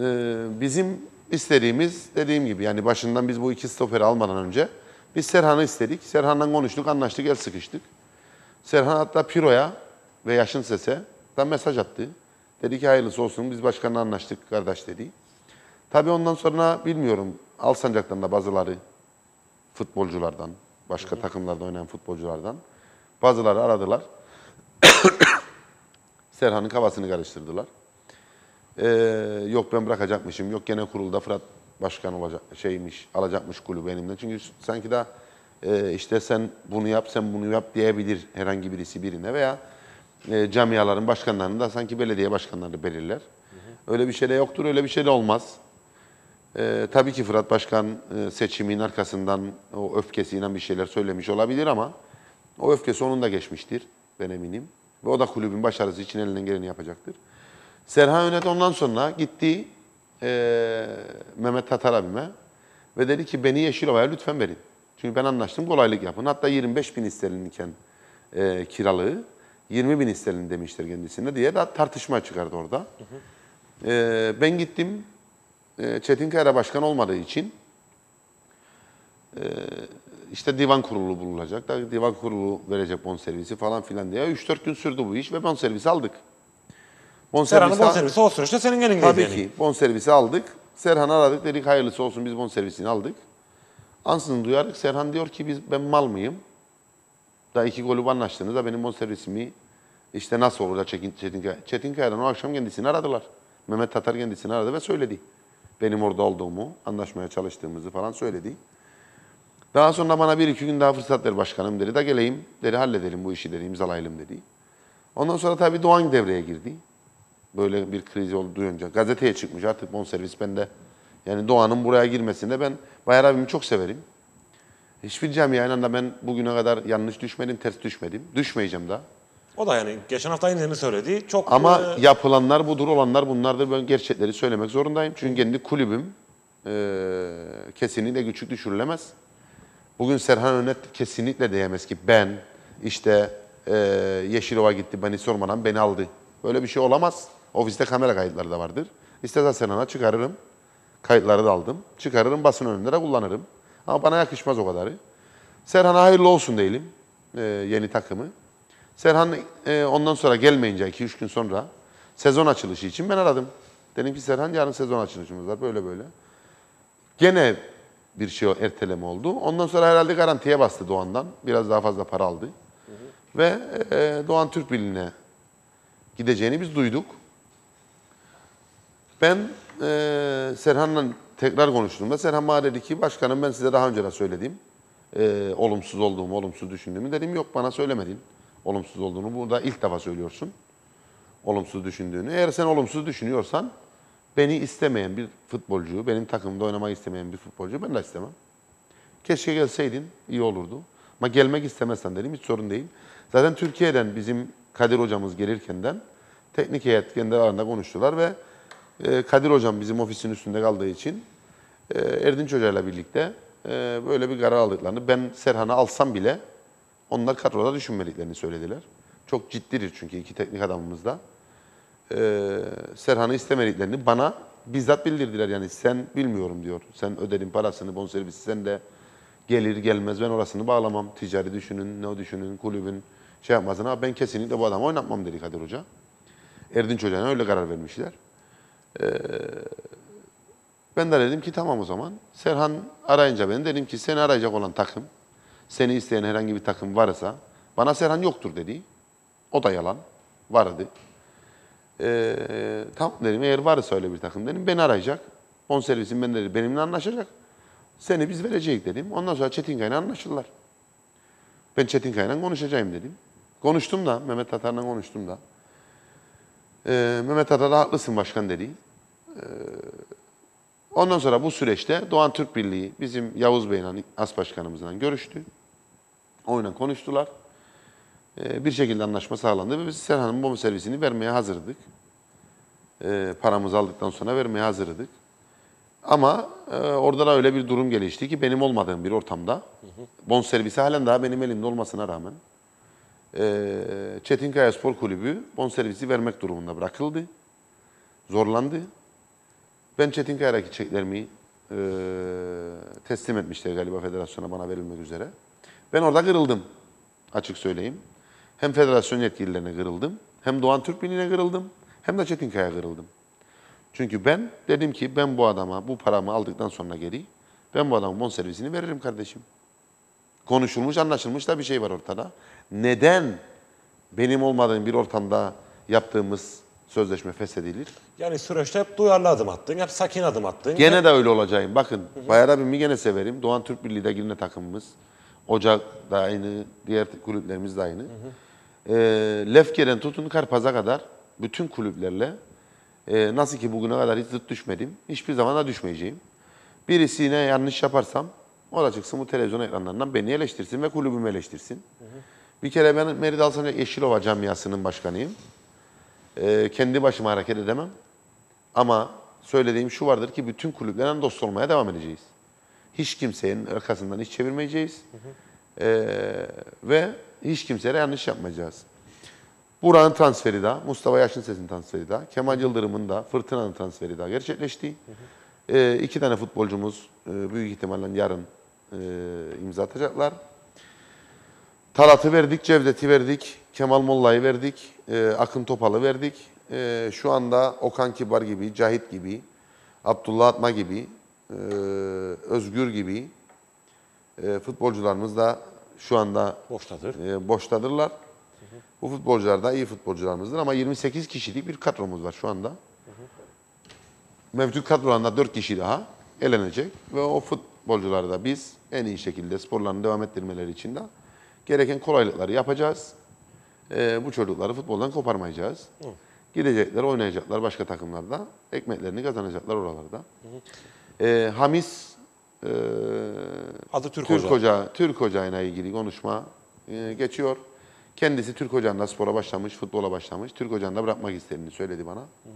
bizim istediğimiz dediğim gibi yani başından biz bu iki stoperi almadan önce biz Serhan'ı istedik. Serhan'la konuştuk, anlaştık, el sıkıştık. Serhan hatta Piro'ya ve Yaşın Ses'e mesaj attı. Dedi ki hayırlısı olsun biz başkanla anlaştık kardeş dedi. Tabii ondan sonra bilmiyorum Alsancak'tan da bazıları futbolculardan, başka Hı. takımlarda oynayan futbolculardan bazıları aradılar. Serhan'ın kafasını karıştırdılar. Ee, yok ben bırakacakmışım, yok gene kurulda Fırat başkan olacak şeymiş, alacakmış kulübü elimden. Çünkü sanki daha e, işte sen bunu yap, sen bunu yap diyebilir herhangi birisi birine veya e, camiaların başkanlarını da sanki belediye başkanları belirler. Hı hı. Öyle bir şey de yoktur, öyle bir şey de olmaz. E, tabii ki Fırat Başkan e, seçimin arkasından o öfkesiyle bir şeyler söylemiş olabilir ama o öfkesi onun da geçmiştir, ben eminim. Ve o da kulübün başarısı için elinden geleni yapacaktır. Serhan Önet ondan sonra gitti e, Mehmet Tatar abime ve dedi ki beni Yeşilova'ya lütfen verin. Çünkü ben anlaştım kolaylık yapın. Hatta 25 bin isterinken e, kiralığı. 20 bin istelim demiştir kendisine diye de tartışma çıkardı orada. Hı hı. Ee, ben gittim. Ee, Çetin Kayra başkan olmadığı için e, işte divan kurulu bulunacak. Da divan kurulu verecek bon servisi falan filan diye. 3-4 gün sürdü bu iş ve bon bonservisi aldık. Bonservisi Serhan'ın bonservisi o süreçte senin elindeyiz Tabii yani. ki bonservisi aldık. Serhan aradık dedik hayırlısı olsun biz bon servisini aldık. Ansızın duyardık. Serhan diyor ki biz ben mal mıyım? Hatta iki golü anlaştığınızda benim o servisimi işte nasıl olur da Çetin, Çetin, o akşam kendisini aradılar. Mehmet Tatar kendisini aradı ve söyledi. Benim orada olduğumu, anlaşmaya çalıştığımızı falan söyledi. Daha sonra bana bir iki gün daha fırsat ver başkanım dedi. Da geleyim dedi halledelim bu işi dedi imzalayalım dedi. Ondan sonra tabii Doğan devreye girdi. Böyle bir kriz oldu duyunca. Gazeteye çıkmış artık bonservis bende. Yani Doğan'ın buraya girmesinde ben Bayar abimi çok severim. Hiçbir camiayla da ben bugüne kadar yanlış düşmedim, ters düşmedim. Düşmeyeceğim daha. O da yani geçen hafta aynı söyledi. Çok Ama e... yapılanlar budur, olanlar bunlardır. Ben gerçekleri söylemek zorundayım. Çünkü kendi kulübüm e, kesinlikle küçük düşürülemez. Bugün Serhan Önet kesinlikle diyemez ki ben işte e, Yeşilova gitti beni sormadan beni aldı. Böyle bir şey olamaz. Ofiste kamera kayıtları da vardır. İstersen Serhan'a çıkarırım. Kayıtları da aldım. Çıkarırım basın önünde de kullanırım. Ama bana yakışmaz o kadarı. Serhan'a hayırlı olsun diyelim e, yeni takımı. Serhan e, ondan sonra gelmeyince 2-3 gün sonra sezon açılışı için ben aradım. Dedim ki Serhan yarın sezon açılışımız var böyle böyle. Gene bir şey erteleme oldu. Ondan sonra herhalde garantiye bastı Doğan'dan. Biraz daha fazla para aldı. Hı hı. Ve e, Doğan Türk Birliği'ne gideceğini biz duyduk. Ben e, Serhan'la tekrar konuştuğumda Serhan Mahalledeki başkanım ben size daha önce de söylediğim e, ee, olumsuz olduğumu, olumsuz düşündüğümü dedim. Yok bana söylemedin olumsuz olduğunu. bu da ilk defa söylüyorsun olumsuz düşündüğünü. Eğer sen olumsuz düşünüyorsan beni istemeyen bir futbolcu, benim takımda oynamayı istemeyen bir futbolcu ben de istemem. Keşke gelseydin iyi olurdu. Ama gelmek istemezsen dedim hiç sorun değil. Zaten Türkiye'den bizim Kadir hocamız gelirkenden teknik heyet kendi aralarında konuştular ve ee, Kadir Hocam bizim ofisin üstünde kaldığı için e, Erdinç Hoca'yla birlikte e, böyle bir karar aldıklarını, ben Serhan'ı alsam bile onlar kadroda düşünmediklerini söylediler. Çok ciddidir çünkü iki teknik adamımız da. Ee, Serhan'ı istemediklerini bana bizzat bildirdiler. Yani sen bilmiyorum diyor. Sen ödenin parasını, bonservisi sen de gelir gelmez ben orasını bağlamam. Ticari düşünün, ne o düşünün, kulübün şey yapmasın. Ama ben kesinlikle bu adamı oynatmam dedi Kadir Hoca. Erdinç Hoca'na öyle karar vermişler. Ee, ben de dedim ki tamam o zaman. Serhan arayınca ben dedim ki seni arayacak olan takım, seni isteyen herhangi bir takım varsa, bana Serhan yoktur dedi. O da yalan. Vardı. Ee, tamam dedim eğer varsa öyle bir takım dedim beni arayacak. On servisin ben dedi benimle anlaşacak. Seni biz vereceğiz dedim. Ondan sonra Çetin Kayna anlaşırlar. Ben Çetin Kayna konuşacağım dedim. Konuştum da Mehmet Tatar'la konuştum da. E, Mehmet Atal'a haklısın başkan dedi. E, ee, ondan sonra bu süreçte Doğan Türk Birliği bizim Yavuz Bey'le, as başkanımızla görüştü. Oyla konuştular. E, bir şekilde anlaşma sağlandı ve biz Serhan'ın bomba servisini vermeye hazırdık. E, paramızı aldıktan sonra vermeye hazırdık. Ama e, orada da öyle bir durum gelişti ki benim olmadığım bir ortamda. Bon servisi halen daha benim elimde olmasına rağmen ee, Çetinkaya Spor Kulübü bonservisi vermek durumunda bırakıldı. Zorlandı. Ben Çetinkaya'daki çeklerimi e, teslim etmişler galiba federasyona bana verilmek üzere. Ben orada kırıldım. Açık söyleyeyim. Hem federasyon yetkililerine kırıldım. Hem Doğan Türkbin'ine kırıldım. Hem de Çetinkaya kırıldım. Çünkü ben dedim ki ben bu adama bu paramı aldıktan sonra geri ben bu adamın bonservisini veririm kardeşim. Konuşulmuş, anlaşılmış da bir şey var ortada. Neden benim olmadığım bir ortamda yaptığımız sözleşme feshedilir? Yani süreçte hep duyarlı adım attın, hep sakin adım attın. Gene hep... de öyle olacağım. Bakın Bayar abimi gene severim. Doğan Türk Birliği de yine takımımız. Ocak da aynı, diğer kulüplerimiz de aynı. Hı E, ee, Lefke'den tutun Karpaz'a kadar bütün kulüplerle e, nasıl ki bugüne kadar hiç zıt düşmedim. Hiçbir zaman da düşmeyeceğim. Birisine yanlış yaparsam o da çıksın bu televizyon ekranlarından beni eleştirsin ve kulübümü eleştirsin. Bir kere ben Merit Alsancak Yeşilova camiasının başkanıyım. Ee, kendi başıma hareket edemem. Ama söylediğim şu vardır ki bütün kulüplerden dost olmaya devam edeceğiz. Hiç kimsenin arkasından hiç çevirmeyeceğiz. Ee, ve hiç kimseye yanlış yapmayacağız. Buranın transferi de, Mustafa Yaşın Ses'in transferi de, Kemal Yıldırım'ın da, Fırtına'nın transferi de gerçekleşti. Hı hı. Ee, iki tane futbolcumuz e, büyük ihtimalle yarın e, imza atacaklar. Talat'ı verdik, Cevdet'i verdik, Kemal Molla'yı verdik, e, Akın Topal'ı verdik. E, şu anda Okan Kibar gibi, Cahit gibi, Abdullah Atma gibi, e, Özgür gibi e, futbolcularımız da şu anda boştadır. E, boştadırlar. Bu futbolcular da iyi futbolcularımızdır ama 28 kişilik bir kadromuz var şu anda. Hı hı. Mevcut kadrolarında 4 kişi daha elenecek ve o futbolcuları da biz en iyi şekilde sporlarını devam ettirmeleri için de gereken kolaylıkları yapacağız. Ee, bu çocukları futboldan koparmayacağız. Hı. Gidecekler, oynayacaklar başka takımlarda. Ekmeklerini kazanacaklar oralarda. Hı Ee, Hamis e, adı Türk, Türk Hoca. Hoca Türk Hoca'yla ilgili konuşma e, geçiyor. Kendisi Türk Hoca'nda spora başlamış, futbola başlamış. Türk Hoca'nda bırakmak istediğini söyledi bana. Hı hı.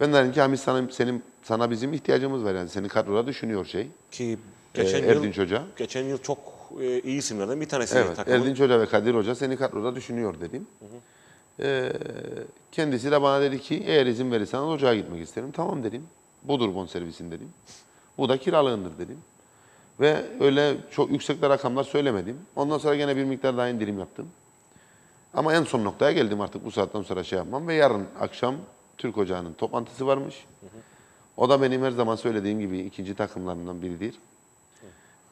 Ben dedim ki Hamis sana, senin, sana bizim ihtiyacımız var yani. Seni kadroda düşünüyor şey. Ki ee, geçen ee, Erdinç Hoca. Geçen yıl çok e, iyi isimlerden bir tanesi. Evet, takımın. Erdinç Hoca ve Kadir Hoca seni kadroda düşünüyor dedim. Hı hı. Ee, kendisi de bana dedi ki eğer izin verirseniz hocaya gitmek isterim. Tamam dedim. Budur bonservisin dedim. Bu da kiralığındır dedim. Ve öyle çok yüksek rakamlar söylemedim. Ondan sonra gene bir miktar daha indirim yaptım. Ama en son noktaya geldim artık bu saatten sonra şey yapmam. Ve yarın akşam Türk Ocağı'nın toplantısı varmış. Hı hı. O da benim her zaman söylediğim gibi ikinci takımlarından biridir.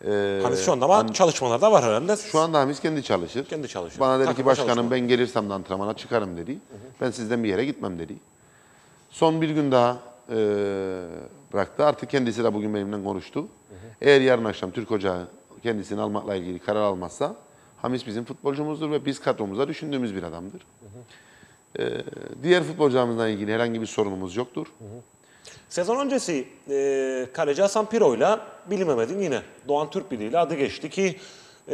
Ee, Hamis şu anda ama an, çalışmalar da var herhalde. Şu anda Hamis kendi çalışır. Kendi çalışır. Bana dedi Takıma ki başkanım çalışma. ben gelirsem de antrenmana çıkarım dedi. Hı hı. Ben sizden bir yere gitmem dedi. Son bir gün daha e, bıraktı. Artık kendisi de bugün benimle konuştu. Hı hı. Eğer yarın akşam Türk Ocağı kendisini almakla ilgili karar almazsa Hamis bizim futbolcumuzdur ve biz kadromuzda düşündüğümüz bir adamdır. Hı hı. Ee, diğer futbolcularımızla ilgili herhangi bir sorunumuz yoktur. Hı hı. Sezon öncesi e, kaleci Hasan Piro ile bilinmemedin yine Doğan Türkbili ile adı geçti ki e,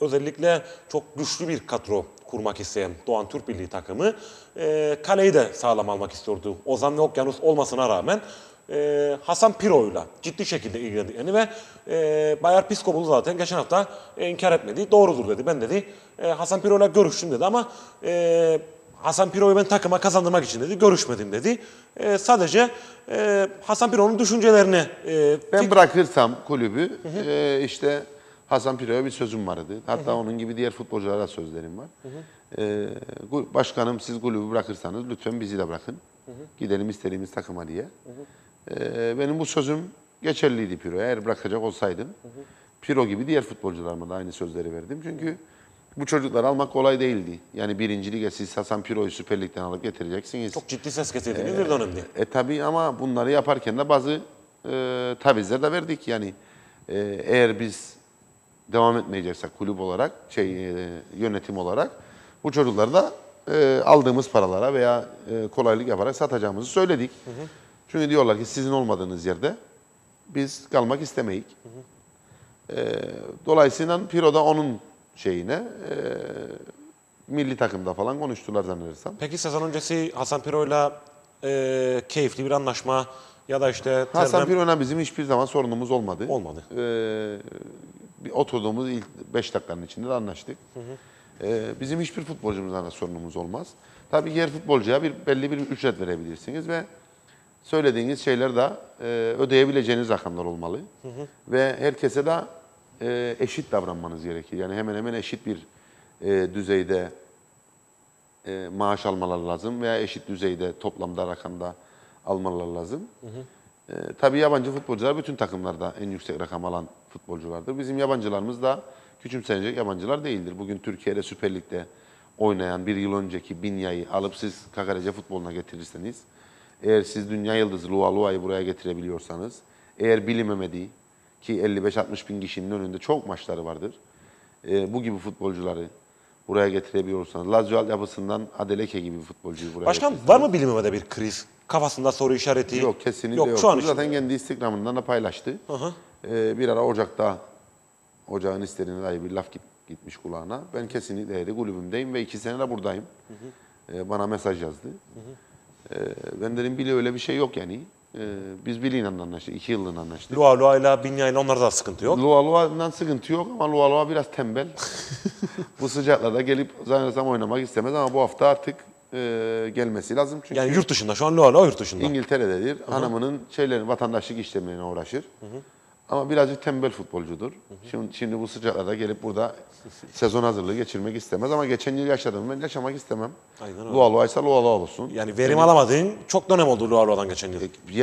özellikle çok güçlü bir kadro kurmak isteyen Doğan Türk Birliği takımı e, kaleyi de sağlam almak istiyordu. Ozan ve Okyanus olmasına rağmen e, Hasan ile ciddi şekilde ilgilendiğini ve e, Bayar Piskovul'u zaten geçen hafta inkar etmedi. Doğrudur dedi. Ben dedi e, Hasan Piro'yla görüştüm dedi ama e, Hasan Piro'yu ben takıma kazandırmak için dedi. Görüşmedim dedi. E, sadece e, Hasan Piro'nun düşüncelerini... E, ben bırakırsam kulübü hı hı. E, işte Hasan Piro'ya bir sözüm vardı. Hatta hı hı. onun gibi diğer futbolculara sözlerim var. Hı hı. E, başkanım siz kulübü bırakırsanız lütfen bizi de bırakın. Hı hı. Gidelim istediğimiz takıma diye. Hı hı. E, benim bu sözüm geçerliydi Piro'ya. Eğer bırakacak olsaydım hı hı. Piro gibi diğer futbolcularıma da aynı sözleri verdim. Çünkü... Hı hı bu çocukları almak kolay değildi. Yani birinci lige siz Hasan Piro'yu Süper Lig'den alıp getireceksiniz. Çok ciddi ses getirdiniz ee, bir dönemde. E tabii ama bunları yaparken de bazı e, tavizler de verdik. Yani e, eğer biz devam etmeyeceksek kulüp olarak, şey e, yönetim olarak bu çocukları da e, aldığımız paralara veya e, kolaylık yaparak satacağımızı söyledik. Hı hı. Çünkü diyorlar ki sizin olmadığınız yerde biz kalmak istemeyik. Hı hı. E, dolayısıyla Piro'da onun şeyine e, milli takımda falan konuştular zannedersem. Peki sezon öncesi Hasan Piro'yla e, keyifli bir anlaşma ya da işte... Terden... Hasan Piro'yla bizim hiçbir zaman sorunumuz olmadı. Olmadı. E, oturduğumuz ilk 5 dakikanın içinde de anlaştık. Hı hı. E, bizim hiçbir futbolcumuzdan da sorunumuz olmaz. Tabii diğer futbolcuya bir belli bir ücret verebilirsiniz ve söylediğiniz şeyler de e, ödeyebileceğiniz rakamlar olmalı. Hı hı. Ve herkese de e, eşit davranmanız gerekir. Yani hemen hemen eşit bir e, düzeyde e, maaş almaları lazım veya eşit düzeyde toplamda rakamda almaları lazım. Hı hı. E, tabii yabancı futbolcular bütün takımlarda en yüksek rakam alan futbolculardır. Bizim yabancılarımız da küçümsenecek yabancılar değildir. Bugün Türkiye'de Süper Lig'de oynayan bir yıl önceki Binya'yı alıp siz Kakarece futboluna getirirseniz, eğer siz dünya yıldızı Lua Lua'yı buraya getirebiliyorsanız, eğer bilinmemediği ki 55-60 bin kişinin önünde çok maçları vardır. E, bu gibi futbolcuları buraya getirebiliyorsanız, Lazio yapısından Adeleke gibi bir futbolcuyu buraya Başkan var mı bilimime de bir kriz? Kafasında soru işareti? Yok kesinlikle yok. yok. Şu an Zaten için. kendi Instagram'ından da paylaştı. E, bir ara Ocak'ta ocağın istediğine dair bir laf gitmiş kulağına. Ben kesinlikle değeri kulübümdeyim ve iki sene de buradayım. Hı hı. E, bana mesaj yazdı. Hı hı. E, ben dedim bile öyle bir şey yok yani. Ee, biz bir lineyle anlaştık. iki yıllığına anlaştık. Lua Lua ile Binya ile onlarda da sıkıntı yok. Lua Lua'dan sıkıntı yok ama Lua Lua biraz tembel. bu sıcaklarda gelip zannedersem oynamak istemez ama bu hafta artık e, gelmesi lazım. Çünkü yani yurt dışında şu an Lua Lua yurt dışında. İngiltere'dedir. Hı-hı. Hanımının şeylerin vatandaşlık işlemlerine uğraşır. Hı hı. Ama birazcık tembel futbolcudur. Hı hı. Şimdi, şimdi bu sıcaklarda gelip burada sezon hazırlığı geçirmek istemez ama geçen yıl yaşadım ben yaşamak istemem. Aynen öyle. Lualuaysa Lualuay olsun. Yani verim yani, alamadığın çok dönem oldu Lualuay'dan geçen yıl.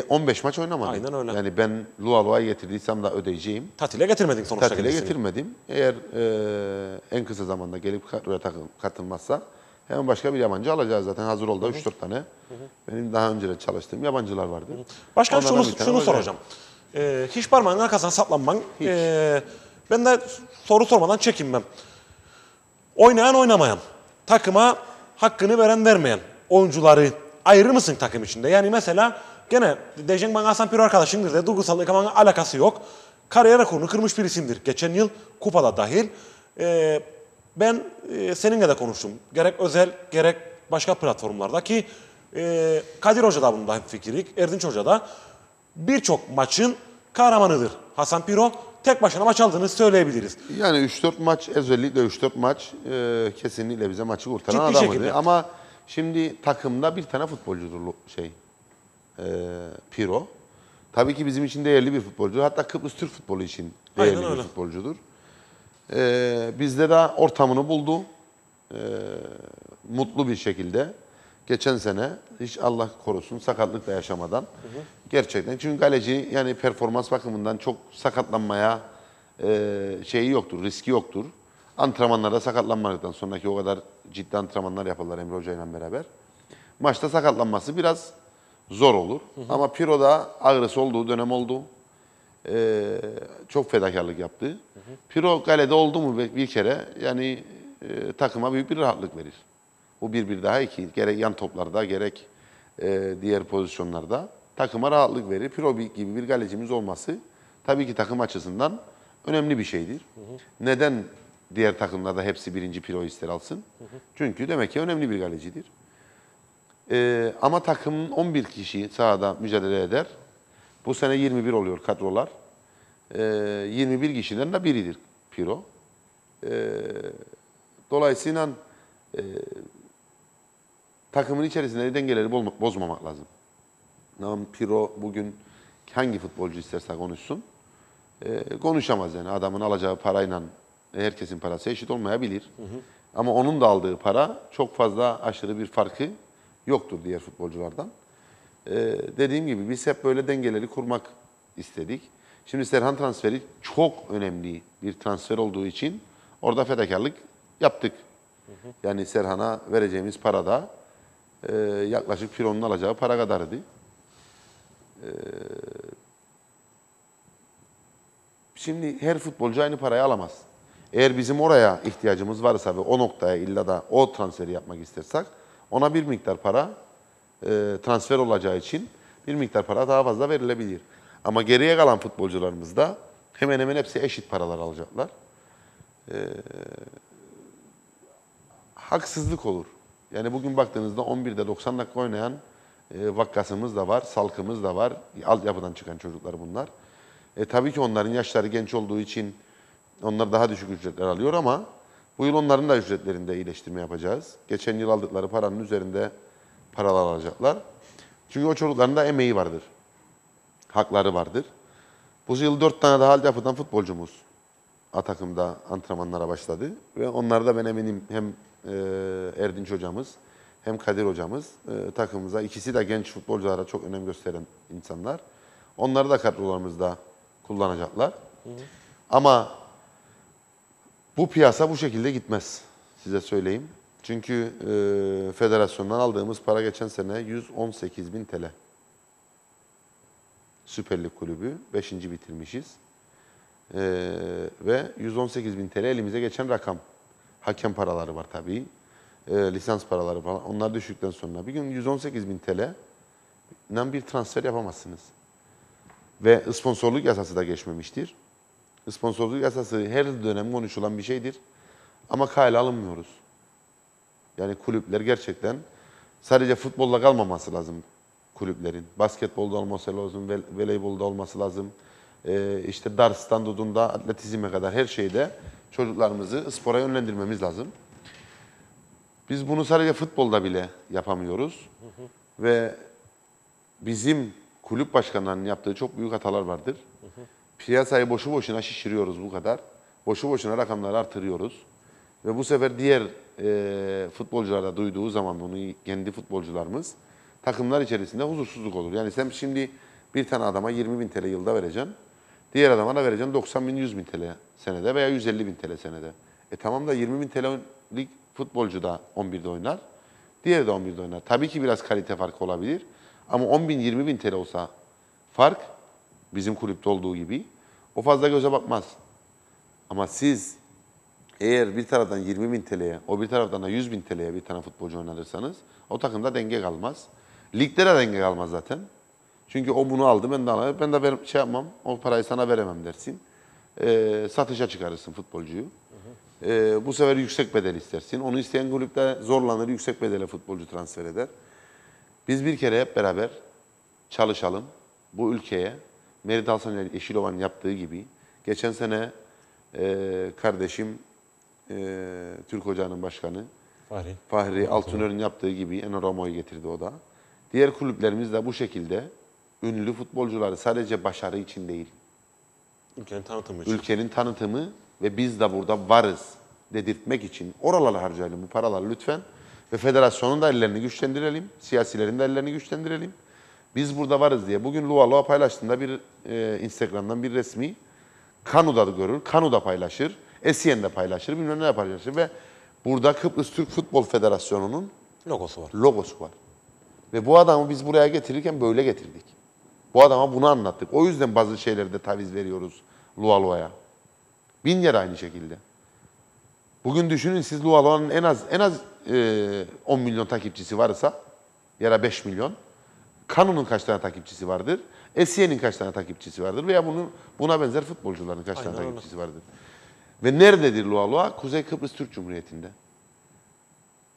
15 e, maç oynamadım. Aynen öyle. Yani ben Lualuay getirdiysem de ödeyeceğim. Tatile getirmedin sonuçta Tatile kendisini. getirmedim. Eğer e, en kısa zamanda gelip kadroya katılmazsa Hemen başka bir yabancı alacağız zaten. Hazır oldu 3-4 tane. Hı hı. Benim daha önce de çalıştığım yabancılar vardı. Başkan şunu, şunu soracağım. Olacak. E, hiç parmağının arkasına saplanman. E, ee, ben de soru sormadan çekinmem. Oynayan oynamayan, takıma hakkını veren vermeyen oyuncuları ayırır mısın takım içinde? Yani mesela gene Dejen Bang Hasan Piro arkadaşındır de duygusal yıkamanın alakası yok. Kariyer rekorunu kırmış bir isimdir. Geçen yıl kupada dahil. Ee, ben e, seninle de konuştum. Gerek özel gerek başka platformlarda ki e, Kadir Hoca da bunda hemfikirik, Erdinç Hoca da birçok maçın kahramanıdır. Hasan Piro tek başına maç aldığını söyleyebiliriz. Yani 3-4 maç özellikle 3-4 maç e, kesinlikle bize maçı kurtaran Ciddi adamıydı. Şekilde. Ama şimdi takımda bir tane futbolcudur şey e, Piro. Tabii ki bizim için değerli bir futbolcudur Hatta Kıbrıs Türk futbolu için değerli bir futbolcudur. E, bizde de ortamını buldu. E, mutlu bir şekilde. Geçen sene hiç Allah korusun sakatlıkla yaşamadan hı hı. gerçekten. Çünkü kaleci yani performans bakımından çok sakatlanmaya e, şeyi yoktur, riski yoktur. Antrenmanlarda sakatlanmadıktan sonraki o kadar ciddi antrenmanlar yaparlar Emre Hoca ile beraber. Maçta sakatlanması biraz zor olur. Hı hı. Ama Piro'da ağrısı olduğu dönem oldu. Ee, çok fedakarlık yaptı. Hı hı. Piro kalede oldu mu bir kere yani e, takıma büyük bir rahatlık verir. Bu bir bir daha iki. Gerek yan toplarda gerek e, diğer pozisyonlarda takıma rahatlık verir. Pirobi gibi bir galecimiz olması tabii ki takım açısından önemli bir şeydir. Hı hı. Neden diğer takımlarda hepsi birinci piro ister alsın? Hı hı. Çünkü demek ki önemli bir galecidir. Ee, ama takımın 11 kişi sahada mücadele eder. Bu sene 21 oluyor kadrolar. Ee, 21 kişiden de biridir piro. Ee, dolayısıyla e, takımın içerisinde dengeleri bozmamak lazım. Nam Piro bugün hangi futbolcu isterse konuşsun. E, konuşamaz yani. Adamın alacağı parayla herkesin parası eşit olmayabilir. Hı hı. Ama onun da aldığı para çok fazla aşırı bir farkı yoktur diğer futbolculardan. E, dediğim gibi biz hep böyle dengeleri kurmak istedik. Şimdi Serhan transferi çok önemli bir transfer olduğu için orada fedakarlık yaptık. Hı hı. Yani Serhan'a vereceğimiz parada e, yaklaşık filonun alacağı para kadar idi. E, şimdi her futbolcu aynı parayı alamaz. Eğer bizim oraya ihtiyacımız varsa ve o noktaya illa da o transferi yapmak istersek ona bir miktar para e, transfer olacağı için bir miktar para daha fazla verilebilir. Ama geriye kalan futbolcularımız da hemen hemen hepsi eşit paralar alacaklar. E, haksızlık olur. Yani bugün baktığınızda 11'de 90 dakika oynayan e, vakkasımız da var, salkımız da var. alt yapıdan çıkan çocuklar bunlar. E, tabii ki onların yaşları genç olduğu için onlar daha düşük ücretler alıyor ama bu yıl onların da ücretlerinde iyileştirme yapacağız. Geçen yıl aldıkları paranın üzerinde paralar alacaklar. Çünkü o çocukların da emeği vardır. Hakları vardır. Bu yıl dört tane daha alt yapıdan futbolcumuz A takımda antrenmanlara başladı. Ve onlar da ben eminim hem e, Erdinç hocamız hem Kadir hocamız e, takımımıza ikisi de genç futbolculara çok önem gösteren insanlar. Onları da kadrolarımızda kullanacaklar. Ama bu piyasa bu şekilde gitmez size söyleyeyim. Çünkü e, federasyondan aldığımız para geçen sene 118 bin TL. Süper Lig kulübü 5. bitirmişiz. E, ve 118 bin TL elimize geçen rakam. Hakem paraları var tabii. E, lisans paraları falan. Onlar düşükten sonra bir gün 118 bin TL ile bir transfer yapamazsınız. Ve sponsorluk yasası da geçmemiştir. Sponsorluk yasası her dönem konuşulan bir şeydir. Ama kale alınmıyoruz. Yani kulüpler gerçekten sadece futbolla kalmaması lazım kulüplerin. Basketbolda olması lazım, voleybolda olması lazım. Ee, işte dar standodunda, atletizme kadar her şeyde çocuklarımızı spora yönlendirmemiz lazım. Biz bunu sadece futbolda bile yapamıyoruz. Hı hı. Ve bizim kulüp başkanlarının yaptığı çok büyük hatalar vardır. Hı hı. Piyasayı boşu boşuna şişiriyoruz bu kadar. Boşu boşuna rakamları artırıyoruz. Ve bu sefer diğer e, da duyduğu zaman bunu kendi futbolcularımız takımlar içerisinde huzursuzluk olur. Yani sen şimdi bir tane adama 20 bin TL yılda vereceksin. Diğer adama da vereceksin 90 bin, 100 bin TL senede veya 150 bin TL senede. E tamam da 20 bin TL'lik futbolcu da 11'de oynar. Diğeri de 11'de oynar. Tabii ki biraz kalite farkı olabilir. Ama 10 bin, 20 bin TL olsa fark bizim kulüpte olduğu gibi o fazla göze bakmaz. Ama siz eğer bir taraftan 20 bin TL'ye, o bir taraftan da 100 bin TL'ye bir tane futbolcu oynatırsanız o takımda denge kalmaz. Ligde de denge kalmaz zaten. Çünkü o bunu aldı, ben de alayım. Ben de ver, şey yapmam, o parayı sana veremem dersin. E, satışa çıkarırsın futbolcuyu. Hı ee, bu sefer yüksek bedel istersin. Onu isteyen kulüpte zorlanır, yüksek bedele futbolcu transfer eder. Biz bir kere hep beraber çalışalım. Bu ülkeye Merit Alsan Yeşilova'nın yaptığı gibi. Geçen sene e, kardeşim e, Türk Ocağı'nın başkanı Fahri, Fahri Altınör'ün yaptığı gibi Enor Ramo'yu getirdi o da. Diğer kulüplerimiz de bu şekilde ünlü futbolcuları sadece başarı için değil. Ülkenin tanıtımı için. Ülkenin tanıtımı ve biz de burada varız dedirtmek için oralara harcayalım bu paralar lütfen. Ve federasyonun da ellerini güçlendirelim. Siyasilerin de ellerini güçlendirelim. Biz burada varız diye. Bugün Lua Lua paylaştığında bir e, Instagram'dan bir resmi Kanu'da da görür. Kanu'da paylaşır. Esiyen'de paylaşır. Bilmem ne paylaşır. Ve burada Kıbrıs Türk Futbol Federasyonu'nun logosu var. Logosu var. Ve bu adamı biz buraya getirirken böyle getirdik. Bu adama bunu anlattık. O yüzden bazı şeylerde taviz veriyoruz Lualua'ya. Bin yer aynı şekilde. Bugün düşünün siz Lualua'nın en az en az e, 10 milyon takipçisi varsa ya da 5 milyon. Kanun'un kaç tane takipçisi vardır? Esiye'nin kaç tane takipçisi vardır? Veya bunun buna benzer futbolcuların kaç Aynen tane öyle. takipçisi vardır? Ve nerededir Lualua? Kuzey Kıbrıs Türk Cumhuriyeti'nde.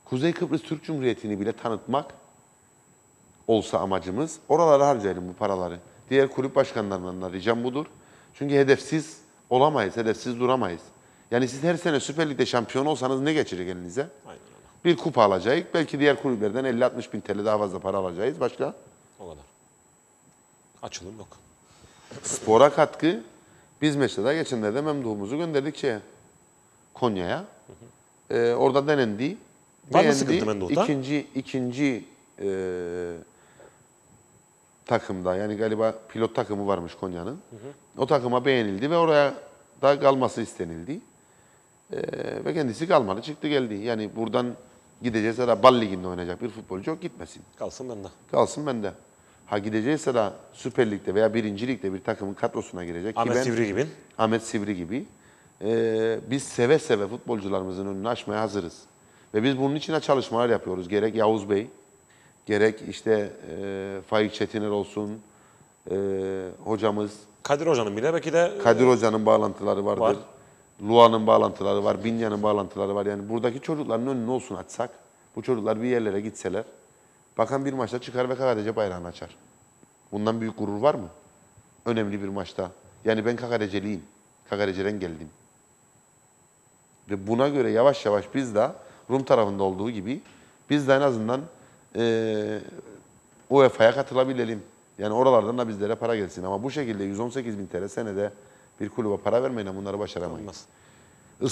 Kuzey Kıbrıs Türk Cumhuriyeti'ni bile tanıtmak olsa amacımız. Oralara harcayalım bu paraları. Diğer kulüp başkanlarından da ricam budur. Çünkü hedefsiz olamayız, hedefsiz duramayız. Yani siz her sene Süper Lig'de şampiyon olsanız ne geçirecek elinize? Aynen öyle. Bir kupa alacağız. Belki diğer kulüplerden 50-60 bin TL daha fazla para alacağız. Başka? O kadar. Açılım yok. Spora katkı. Biz mesela geçenlerde memduhumuzu gönderdik şeye. Konya'ya. Ee, orada denendi. Var mı sıkıntı Memduh'ta? İkinci, ikinci e, takımda yani galiba pilot takımı varmış Konya'nın. O takıma beğenildi ve oraya da kalması istenildi. Ee, ve kendisi kalmadı çıktı geldi. Yani buradan gideceğiz de Bal Ligi'nde oynayacak bir futbolcu yok gitmesin. Kalsın bende. Kalsın bende. Ha gideceğiz de Süper Lig'de veya Birinci Lig'de bir takımın kadrosuna girecek. Ahmet ben, Sivri gibi. Ahmet Sivri gibi. Ee, biz seve seve futbolcularımızın önünü açmaya hazırız. Ve biz bunun için de çalışmalar yapıyoruz. Gerek Yavuz Bey, gerek işte e, Faik Çetiner olsun, e, hocamız. Kadir Hoca'nın bile belki de... E, Kadir Hoca'nın bağlantıları vardır. Var. Lua'nın bağlantıları var, Binya'nın bağlantıları var. Yani buradaki çocukların önünü olsun açsak, bu çocuklar bir yerlere gitseler, bakan bir maçta çıkar ve KKTC bayrağını açar. Bundan büyük gurur var mı? Önemli bir maçta. Yani ben KKTC'liyim. KKTC'den geldim. Ve buna göre yavaş yavaş biz de Rum tarafında olduğu gibi biz de en azından ee, e, UEFA'ya katılabilelim. Yani oralardan da bizlere para gelsin. Ama bu şekilde 118 bin TL senede bir kulübe para vermeyle bunları başaramayız. Olmaz.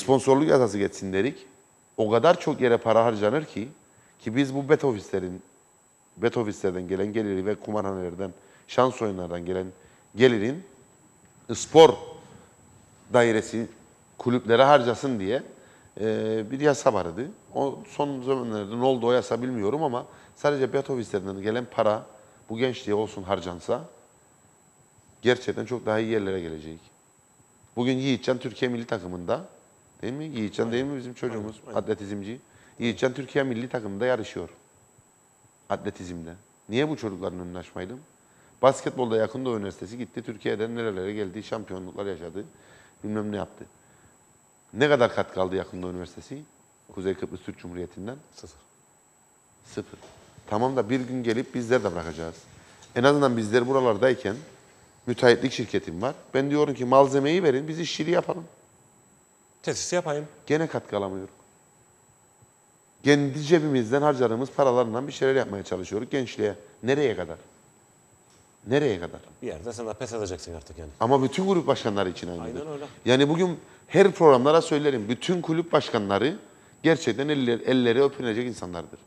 Sponsorluk yasası geçsin dedik. O kadar çok yere para harcanır ki ki biz bu bet ofislerin bet ofislerden gelen geliri ve kumarhanelerden şans oyunlardan gelen gelirin spor dairesi kulüplere harcasın diye e, bir yasa vardı. O son zamanlarda ne oldu o yasa bilmiyorum ama Sadece Beethoven'den gelen para bu gençliğe olsun harcansa gerçekten çok daha iyi yerlere gelecek. Bugün Yiğitcan Türkiye milli takımında değil mi? Yiğitcan değil mi bizim çocuğumuz? Aynen, Atletizmci. Yiğitcan Türkiye milli takımında yarışıyor. Atletizmde. Niye bu çocukların önünü açmaydım? Basketbolda yakında üniversitesi gitti. Türkiye'den nerelere geldi, şampiyonluklar yaşadı. Bilmem ne yaptı. Ne kadar katkı aldı yakında üniversitesi? Kuzey Kıbrıs Türk Cumhuriyeti'nden? Sıfır. Sıfır. Tamam da bir gün gelip bizler de bırakacağız. En azından bizler buralardayken müteahhitlik şirketim var. Ben diyorum ki malzemeyi verin biz işçiliği yapalım. Tesisi yapayım. Gene katkı alamıyorum. Kendi cebimizden harcadığımız paralarla bir şeyler yapmaya çalışıyoruz gençliğe. Nereye kadar? Nereye kadar? Bir yerde sen de pes edeceksin artık yani. Ama bütün kulüp başkanları için aynı. Aynen öyle. Yani bugün her programlara söylerim. Bütün kulüp başkanları gerçekten elleri, elleri öpünecek insanlardır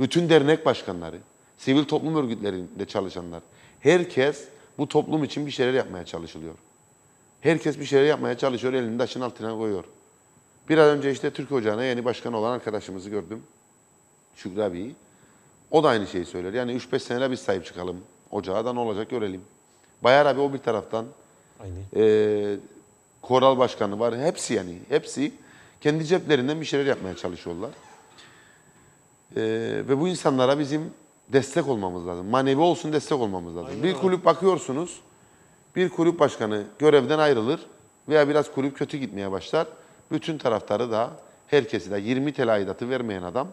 bütün dernek başkanları, sivil toplum örgütlerinde çalışanlar, herkes bu toplum için bir şeyler yapmaya çalışılıyor. Herkes bir şeyler yapmaya çalışıyor, elini taşın altına koyuyor. Biraz önce işte Türk Ocağı'na yeni başkan olan arkadaşımızı gördüm. Şükrü abiyi. O da aynı şeyi söyler. Yani 3-5 senede biz sahip çıkalım. Ocağa da ne olacak görelim. Bayar abi o bir taraftan. Aynı. E, Koral Başkanı var. Hepsi yani. Hepsi kendi ceplerinden bir şeyler yapmaya çalışıyorlar. Ee, ve bu insanlara bizim destek olmamız lazım. Manevi olsun destek olmamız lazım. Aynen. Bir kulüp bakıyorsunuz, bir kulüp başkanı görevden ayrılır veya biraz kulüp kötü gitmeye başlar. Bütün taraftarı da, herkesi de 20 TL aidatı vermeyen adam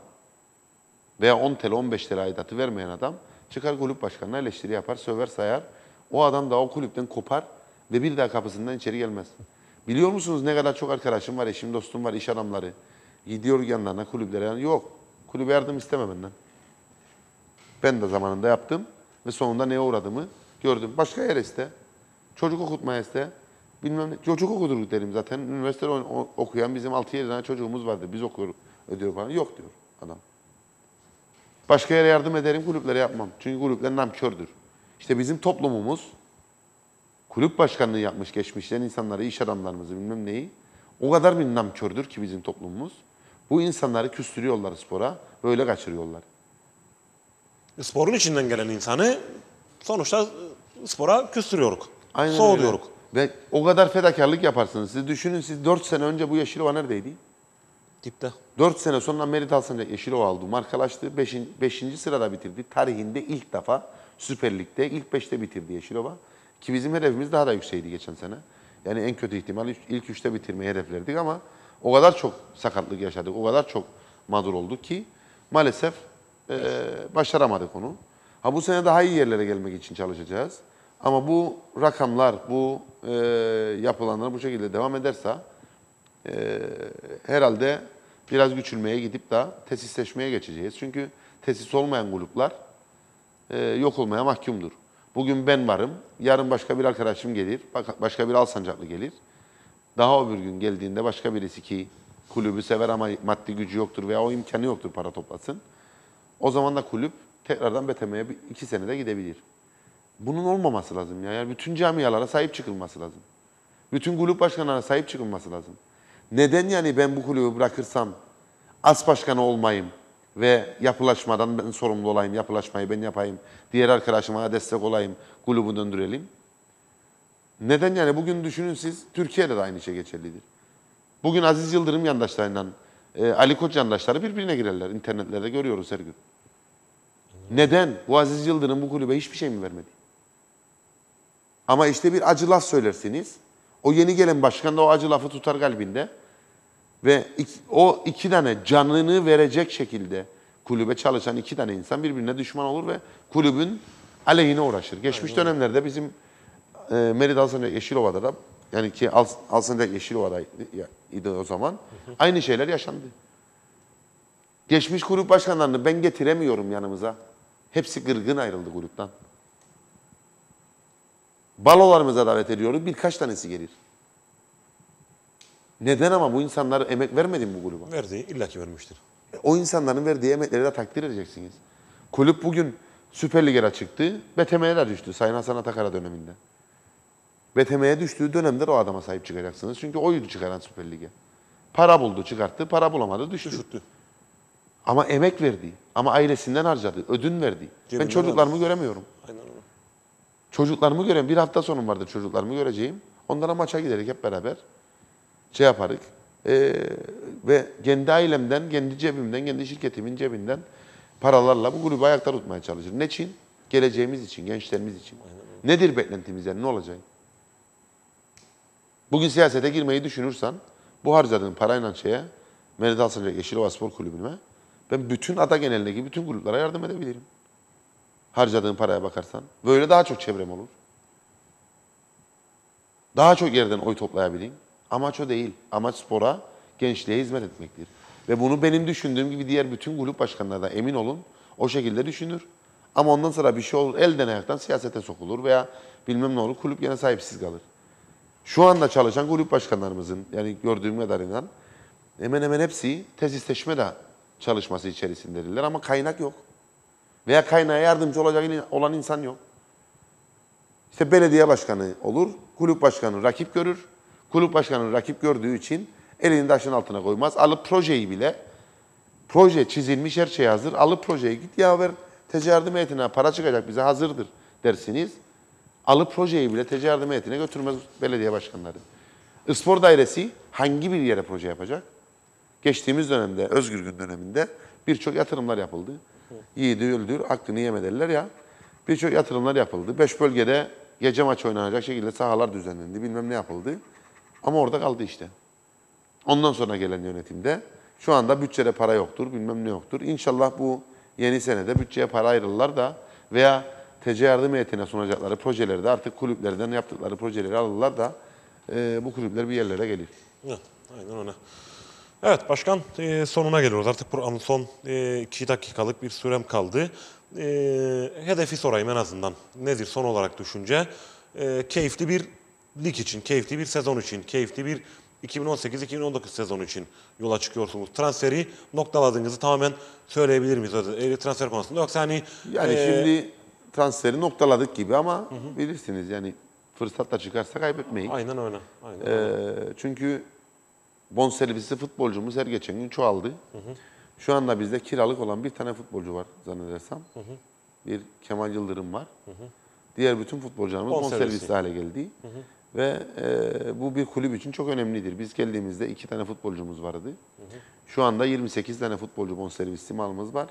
veya 10 TL, 15 TL aidatı vermeyen adam çıkar kulüp başkanına eleştiri yapar, söver sayar. O adam da o kulüpten kopar ve bir daha kapısından içeri gelmez. Biliyor musunuz ne kadar çok arkadaşım var, eşim, dostum var, iş adamları. Gidiyor yanlarına kulüplere. Yok. Kulübe yardım isteme benden. Ben de zamanında yaptım ve sonunda neye uğradığımı gördüm. Başka yer iste. Çocuk okutmaya iste. Bilmem ne. Çocuk okudurduk derim zaten. Üniversite okuyan bizim 6-7 tane çocuğumuz vardı. Biz okuyoruz ödüyor bana. Yok diyor adam. Başka yere yardım ederim, kulüplere yapmam. Çünkü kulüpler namkördür. İşte bizim toplumumuz kulüp başkanlığı yapmış geçmişten insanları, iş adamlarımızı bilmem neyi. O kadar bir namkördür ki bizim toplumumuz. Bu insanları küstürüyorlar spora, böyle kaçırıyorlar. E, sporun içinden gelen insanı sonuçta e, spora küstürüyoruz. Aynen Soğuduyoruz. Ve o kadar fedakarlık yaparsınız. Siz düşünün siz 4 sene önce bu Yeşilova neredeydi? Dipte. 4 sene sonra Merit Alsancak Yeşilova aldı. Markalaştı. 5. Beş, sırada bitirdi. Tarihinde ilk defa Süper Lig'de ilk 5'te bitirdi Yeşilova. Ki bizim hedefimiz daha da yükseydi geçen sene. Yani en kötü ihtimal ilk 3'te bitirmeyi hedeflerdik ama o kadar çok sakatlık yaşadık, o kadar çok mağdur olduk ki maalesef e, başaramadık onu. Ha bu sene daha iyi yerlere gelmek için çalışacağız. Ama bu rakamlar, bu e, yapılanlar bu şekilde devam ederse e, herhalde biraz güçülmeye gidip daha tesisleşmeye geçeceğiz. Çünkü tesis olmayan gruplar e, yok olmaya mahkumdur. Bugün ben varım, yarın başka bir arkadaşım gelir, başka bir Alsancaklı gelir. Daha öbür gün geldiğinde başka birisi ki kulübü sever ama maddi gücü yoktur veya o imkanı yoktur para toplasın. O zaman da kulüp tekrardan BTM'ye iki senede gidebilir. Bunun olmaması lazım ya. Yani bütün camialara sahip çıkılması lazım. Bütün kulüp başkanlarına sahip çıkılması lazım. Neden yani ben bu kulübü bırakırsam as başkanı olmayayım ve yapılaşmadan ben sorumlu olayım, yapılaşmayı ben yapayım, diğer arkadaşıma destek olayım, kulübü döndürelim. Neden yani bugün düşünün siz Türkiye'de de aynı şey geçerlidir. Bugün Aziz Yıldırım yandaşlarıyla e, Ali Koç yandaşları birbirine girerler. İnternetlerde görüyoruz her gün. Neden? Bu Aziz Yıldırım bu kulübe hiçbir şey mi vermedi? Ama işte bir acı laf söylersiniz. O yeni gelen başkan da o acı lafı tutar kalbinde. Ve iki, o iki tane canını verecek şekilde kulübe çalışan iki tane insan birbirine düşman olur ve kulübün aleyhine uğraşır. Geçmiş Aynen. dönemlerde bizim e, ee, Merida az Yeşilova'da da yani ki az, Yeşilova'da Yeşilova'daydı o zaman. Aynı şeyler yaşandı. Geçmiş grup başkanlarını ben getiremiyorum yanımıza. Hepsi gırgın ayrıldı gruptan. Balolarımıza davet ediyoruz. Birkaç tanesi gelir. Neden ama bu insanlar emek vermedi mi bu gruba? Verdi. illaki vermiştir. o insanların verdiği emekleri de takdir edeceksiniz. Kulüp bugün Süper Lig'e çıktı. de düştü Sayın Hasan Atakar'a döneminde. VTM'ye düştüğü dönemde o adama sahip çıkacaksınız. Çünkü oydu çıkaran Süper Lig'e. Para buldu çıkarttı, para bulamadı düştü. Düşürttü. Ama emek verdi. Ama ailesinden harcadı, ödün verdi. Cebinden ben çocuklarımı harcadı. göremiyorum. Aynen öyle. Çocuklarımı görem. Bir hafta sonum vardır çocuklarımı göreceğim. Onlara maça giderek hep beraber şey yaparık. Ee, ve kendi ailemden, kendi cebimden, kendi şirketimin cebinden paralarla bu grubu ayakta tutmaya çalışırım. Ne için? Geleceğimiz için, gençlerimiz için. Aynen. Nedir beklentimiz yani ne olacak? Bugün siyasete girmeyi düşünürsen bu harcadığın parayla şeye Merida Alsancak Yeşilova Spor Kulübü'ne ben bütün ada genelindeki bütün gruplara yardım edebilirim. Harcadığın paraya bakarsan. Böyle daha çok çevrem olur. Daha çok yerden oy toplayabileyim. Amaç o değil. Amaç spora, gençliğe hizmet etmektir. Ve bunu benim düşündüğüm gibi diğer bütün kulüp başkanları da emin olun o şekilde düşünür. Ama ondan sonra bir şey olur, elden ayaktan siyasete sokulur veya bilmem ne olur, kulüp yine sahipsiz kalır. Şu anda çalışan kulüp başkanlarımızın yani gördüğüm kadarıyla hemen hemen hepsi tesisleşme de çalışması içerisindedirler ama kaynak yok. Veya kaynağa yardımcı olacak olan insan yok. İşte belediye başkanı olur, kulüp başkanı rakip görür. Kulüp başkanı rakip gördüğü için elini taşın altına koymaz. Alıp projeyi bile, proje çizilmiş her şey hazır. Alıp projeyi git ya ver, tece yardım etine para çıkacak bize hazırdır dersiniz alıp projeyi bile ticaret heyetine götürmez belediye başkanları. Spor dairesi hangi bir yere proje yapacak? Geçtiğimiz dönemde, Özgür Gün döneminde birçok yatırımlar yapıldı. Yiğidi öldür, aklını yeme derler ya. Birçok yatırımlar yapıldı. Beş bölgede gece maç oynanacak şekilde sahalar düzenlendi, bilmem ne yapıldı. Ama orada kaldı işte. Ondan sonra gelen yönetimde şu anda bütçede para yoktur, bilmem ne yoktur. İnşallah bu yeni senede bütçeye para ayrılırlar da veya TC yardım heyetine sunacakları projeleri de artık kulüplerden yaptıkları projeleri alırlar da e, bu kulüpler bir yerlere gelir. Evet, aynen öyle. Evet başkan e, sonuna geliyoruz. Artık programın son 2 e, dakikalık bir sürem kaldı. E, hedefi sorayım en azından. Nedir son olarak düşünce? E, keyifli bir lig için, keyifli bir sezon için, keyifli bir 2018-2019 sezonu için yola çıkıyorsunuz. Transferi noktaladığınızı tamamen söyleyebilir miyiz? E, transfer konusunda yoksa hani... Yani e, şimdi transferi noktaladık gibi ama hı hı. bilirsiniz yani fırsatla çıkarsa kaybetmeyin. Aynen öyle. Aynen. Ee, çünkü bonservisi futbolcumuz her geçen gün çoğaldı. Hı hı. Şu anda bizde kiralık olan bir tane futbolcu var zannedersem. Hı hı. Bir Kemal Yıldırım var. Hı hı. Diğer bütün futbolcularımız bonservisli hale geldi. Hı hı. Ve e, bu bir kulüp için çok önemlidir. Biz geldiğimizde iki tane futbolcumuz vardı. Hı hı. Şu anda 28 tane futbolcu bonservisli malımız var.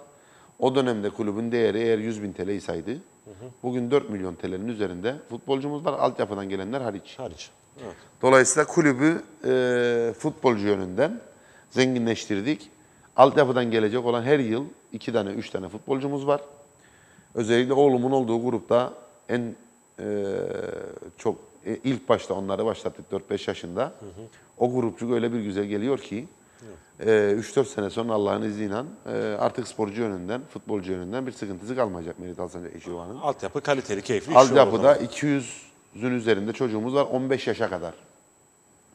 O dönemde kulübün değeri eğer 100 bin TL isaydı, bugün 4 milyon TL'nin üzerinde futbolcumuz var, altyapıdan gelenler hariç. Hariç. Evet. Dolayısıyla kulübü e, futbolcu yönünden zenginleştirdik. Altyapıdan gelecek olan her yıl 2 tane, 3 tane futbolcumuz var. Özellikle oğlumun olduğu grupta en e, çok e, ilk başta onları başlattık 4-5 yaşında. Hı hı. O grupçuk öyle bir güzel geliyor ki Evet. 3-4 sene sonra Allah'ın izniyle e, artık sporcu yönünden, futbolcu yönünden bir sıkıntısı kalmayacak Merit Alsancak Eşivan'ın. Altyapı kaliteli, keyifli. Altyapıda 200'ün üzerinde çocuğumuz var 15 yaşa kadar.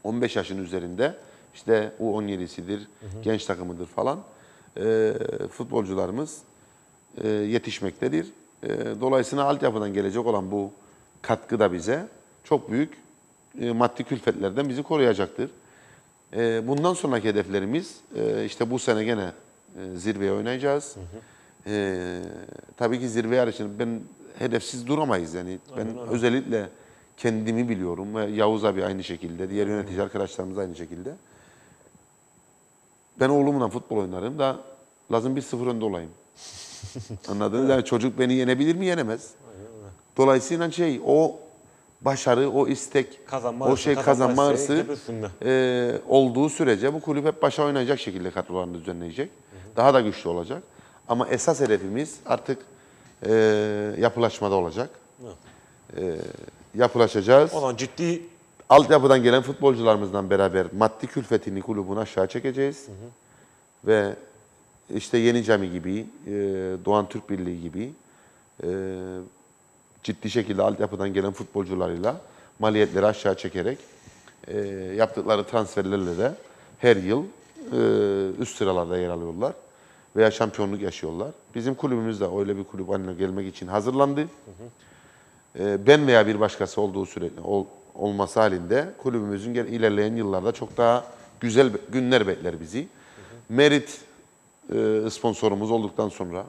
15 yaşın üzerinde işte U17'sidir, genç takımıdır falan. E, futbolcularımız e, yetişmektedir. E, dolayısıyla altyapıdan gelecek olan bu katkı da bize çok büyük e, maddi külfetlerden bizi koruyacaktır. E, bundan sonraki hedeflerimiz e, işte bu sene gene e, zirveye oynayacağız. Hı hı. E, tabii ki zirve yarışını ben hedefsiz duramayız yani. Aynen, ben aynen. özellikle kendimi biliyorum ve Yavuz abi aynı şekilde, diğer yönetici hı. arkadaşlarımız aynı şekilde. Ben oğlumla futbol oynarım da lazım bir sıfır önde olayım. Anladınız? Yani çocuk beni yenebilir mi? Yenemez. Dolayısıyla şey o başarı, o istek, kazanma o şey kazanma hırsı e, olduğu sürece bu kulüp hep başa oynayacak şekilde kadrolarını düzenleyecek. Hı hı. Daha da güçlü olacak. Ama esas hedefimiz artık e, yapılaşmada olacak. E, yapılaşacağız. Olan ciddi altyapıdan gelen futbolcularımızdan beraber maddi külfetini kulübün aşağı çekeceğiz. Hı hı. Ve işte Yeni Cami gibi, e, Doğan Türk Birliği gibi e, ciddi şekilde altyapıdan gelen futbolcularıyla maliyetleri aşağı çekerek e, yaptıkları transferlerle de her yıl e, üst sıralarda yer alıyorlar veya şampiyonluk yaşıyorlar. Bizim kulübümüz de öyle bir kulüp haline gelmek için hazırlandı. Hı hı. E, ben veya bir başkası olduğu sürekli ol, olması halinde kulübümüzün ilerleyen yıllarda çok daha güzel günler bekler bizi. Hı hı. Merit e, sponsorumuz olduktan sonra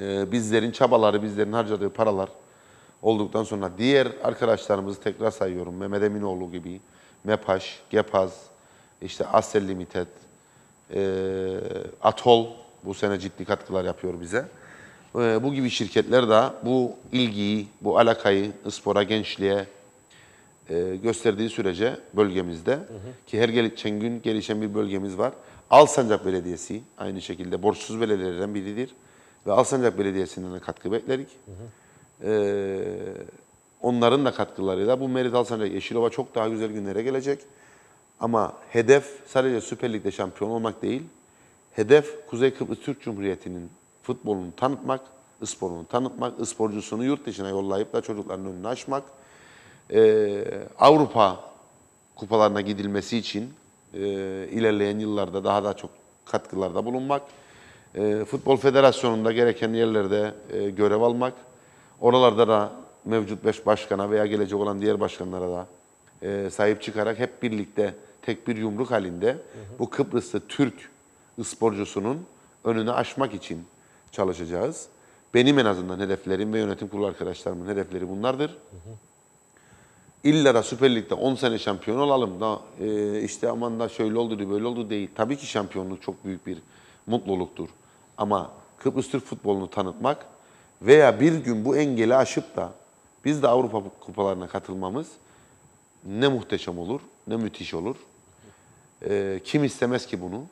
e, bizlerin çabaları, bizlerin harcadığı paralar olduktan sonra diğer arkadaşlarımızı tekrar sayıyorum. Mehmet Eminoğlu gibi, MEPAŞ, GEPAZ, işte Asel Limited, e, Atol bu sene ciddi katkılar yapıyor bize. E, bu gibi şirketler de bu ilgiyi, bu alakayı spora, gençliğe e, gösterdiği sürece bölgemizde hı hı. ki her geçen gün gelişen bir bölgemiz var. Alsancak Belediyesi aynı şekilde borçsuz belediyelerden biridir ve Alsancak Belediyesi'nden de katkı beklerik. Hı hı. Ee, onların da katkılarıyla bu Merital Sancak Yeşilova çok daha güzel günlere gelecek. Ama hedef sadece Süper Lig'de şampiyon olmak değil, hedef Kuzey Kıbrıs Türk Cumhuriyeti'nin futbolunu tanıtmak, sporunu tanıtmak, sporcusunu yurt dışına yollayıp da çocukların önünü açmak, ee, Avrupa kupalarına gidilmesi için e, ilerleyen yıllarda daha da çok katkılarda bulunmak, e, Futbol Federasyonu'nda gereken yerlerde e, görev almak, Oralarda da mevcut beş başkana veya gelecek olan diğer başkanlara da e, sahip çıkarak hep birlikte tek bir yumruk halinde hı hı. bu Kıbrıslı Türk sporcusunun önünü aşmak için çalışacağız. Benim en azından hedeflerim ve yönetim kurulu arkadaşlarımın hedefleri bunlardır. İlla da Süper Lig'de 10 sene şampiyon olalım da e, işte aman da şöyle oldu böyle oldu değil. Tabii ki şampiyonluk çok büyük bir mutluluktur. Ama Kıbrıs Türk futbolunu tanıtmak veya bir gün bu engeli aşıp da biz de Avrupa kupalarına katılmamız ne muhteşem olur, ne müthiş olur. E, kim istemez ki bunu?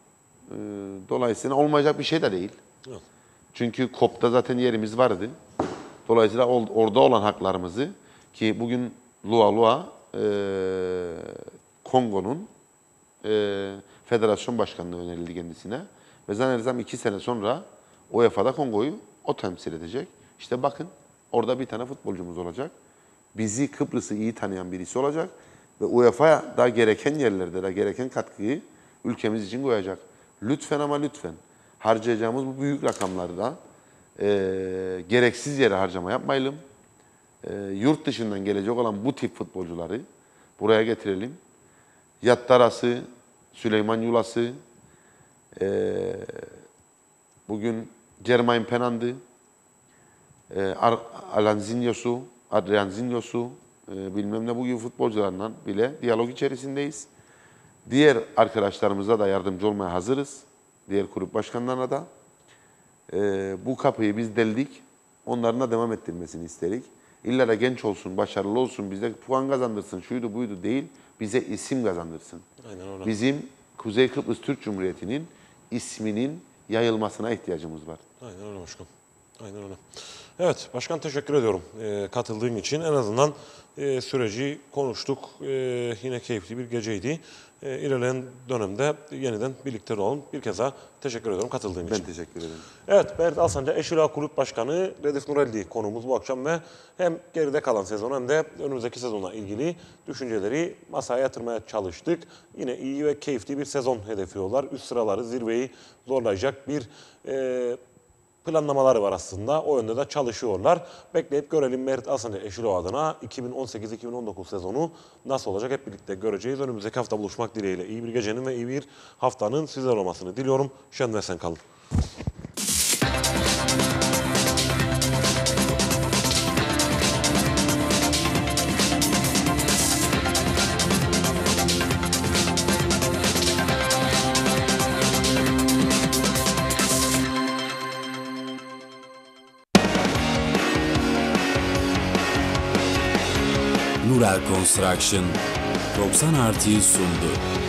E, dolayısıyla olmayacak bir şey de değil. Çünkü kopta zaten yerimiz vardı. Dolayısıyla orada olan haklarımızı ki bugün Lua Lua e, Kongo'nun e, federasyon başkanlığı önerildi kendisine. Ve zannedersem iki sene sonra UEFA'da Kongo'yu o temsil edecek. İşte bakın orada bir tane futbolcumuz olacak. Bizi Kıbrıs'ı iyi tanıyan birisi olacak. Ve UEFA'ya UEFA'da gereken yerlerde de gereken katkıyı ülkemiz için koyacak. Lütfen ama lütfen harcayacağımız bu büyük rakamlarda e, gereksiz yere harcama yapmayalım. E, yurt dışından gelecek olan bu tip futbolcuları buraya getirelim. Yattarası, Süleyman Yulası, e, bugün Germain Penandı, e, Ar Alanzinho'su, Adrianzinho'su, e, bilmem ne bu gibi futbolcularla bile diyalog içerisindeyiz. Diğer arkadaşlarımıza da yardımcı olmaya hazırız. Diğer kulüp başkanlarına da. E, bu kapıyı biz deldik. Onların da devam ettirmesini isterik. İlla da genç olsun, başarılı olsun, bize puan kazandırsın, şuydu buydu değil, bize isim kazandırsın. Aynen öyle. Bizim Kuzey Kıbrıs Türk Cumhuriyeti'nin isminin yayılmasına ihtiyacımız var. Aynen öyle başkanım. Aynen öyle. Evet başkan teşekkür ediyorum e, katıldığın için. En azından e, süreci konuştuk. E, yine keyifli bir geceydi e, ilerleyen dönemde yeniden birlikte olalım. Bir kez daha teşekkür ediyorum katıldığın için. Ben teşekkür ederim. Evet, Berit Alsanca Eşila Kulüp Başkanı Redif Nurelli konumuz bu akşam ve hem geride kalan sezon hem de önümüzdeki sezonla ilgili düşünceleri masaya yatırmaya çalıştık. Yine iyi ve keyifli bir sezon hedefliyorlar. Üst sıraları, zirveyi zorlayacak bir e, planlamaları var aslında. O yönde de çalışıyorlar. Bekleyip görelim Merit Asane Eşilo adına 2018-2019 sezonu nasıl olacak hep birlikte göreceğiz. Önümüzdeki hafta buluşmak dileğiyle iyi bir gecenin ve iyi bir haftanın sizler olmasını diliyorum. Şen ve sen kalın. Construction 90 artıyı sundu.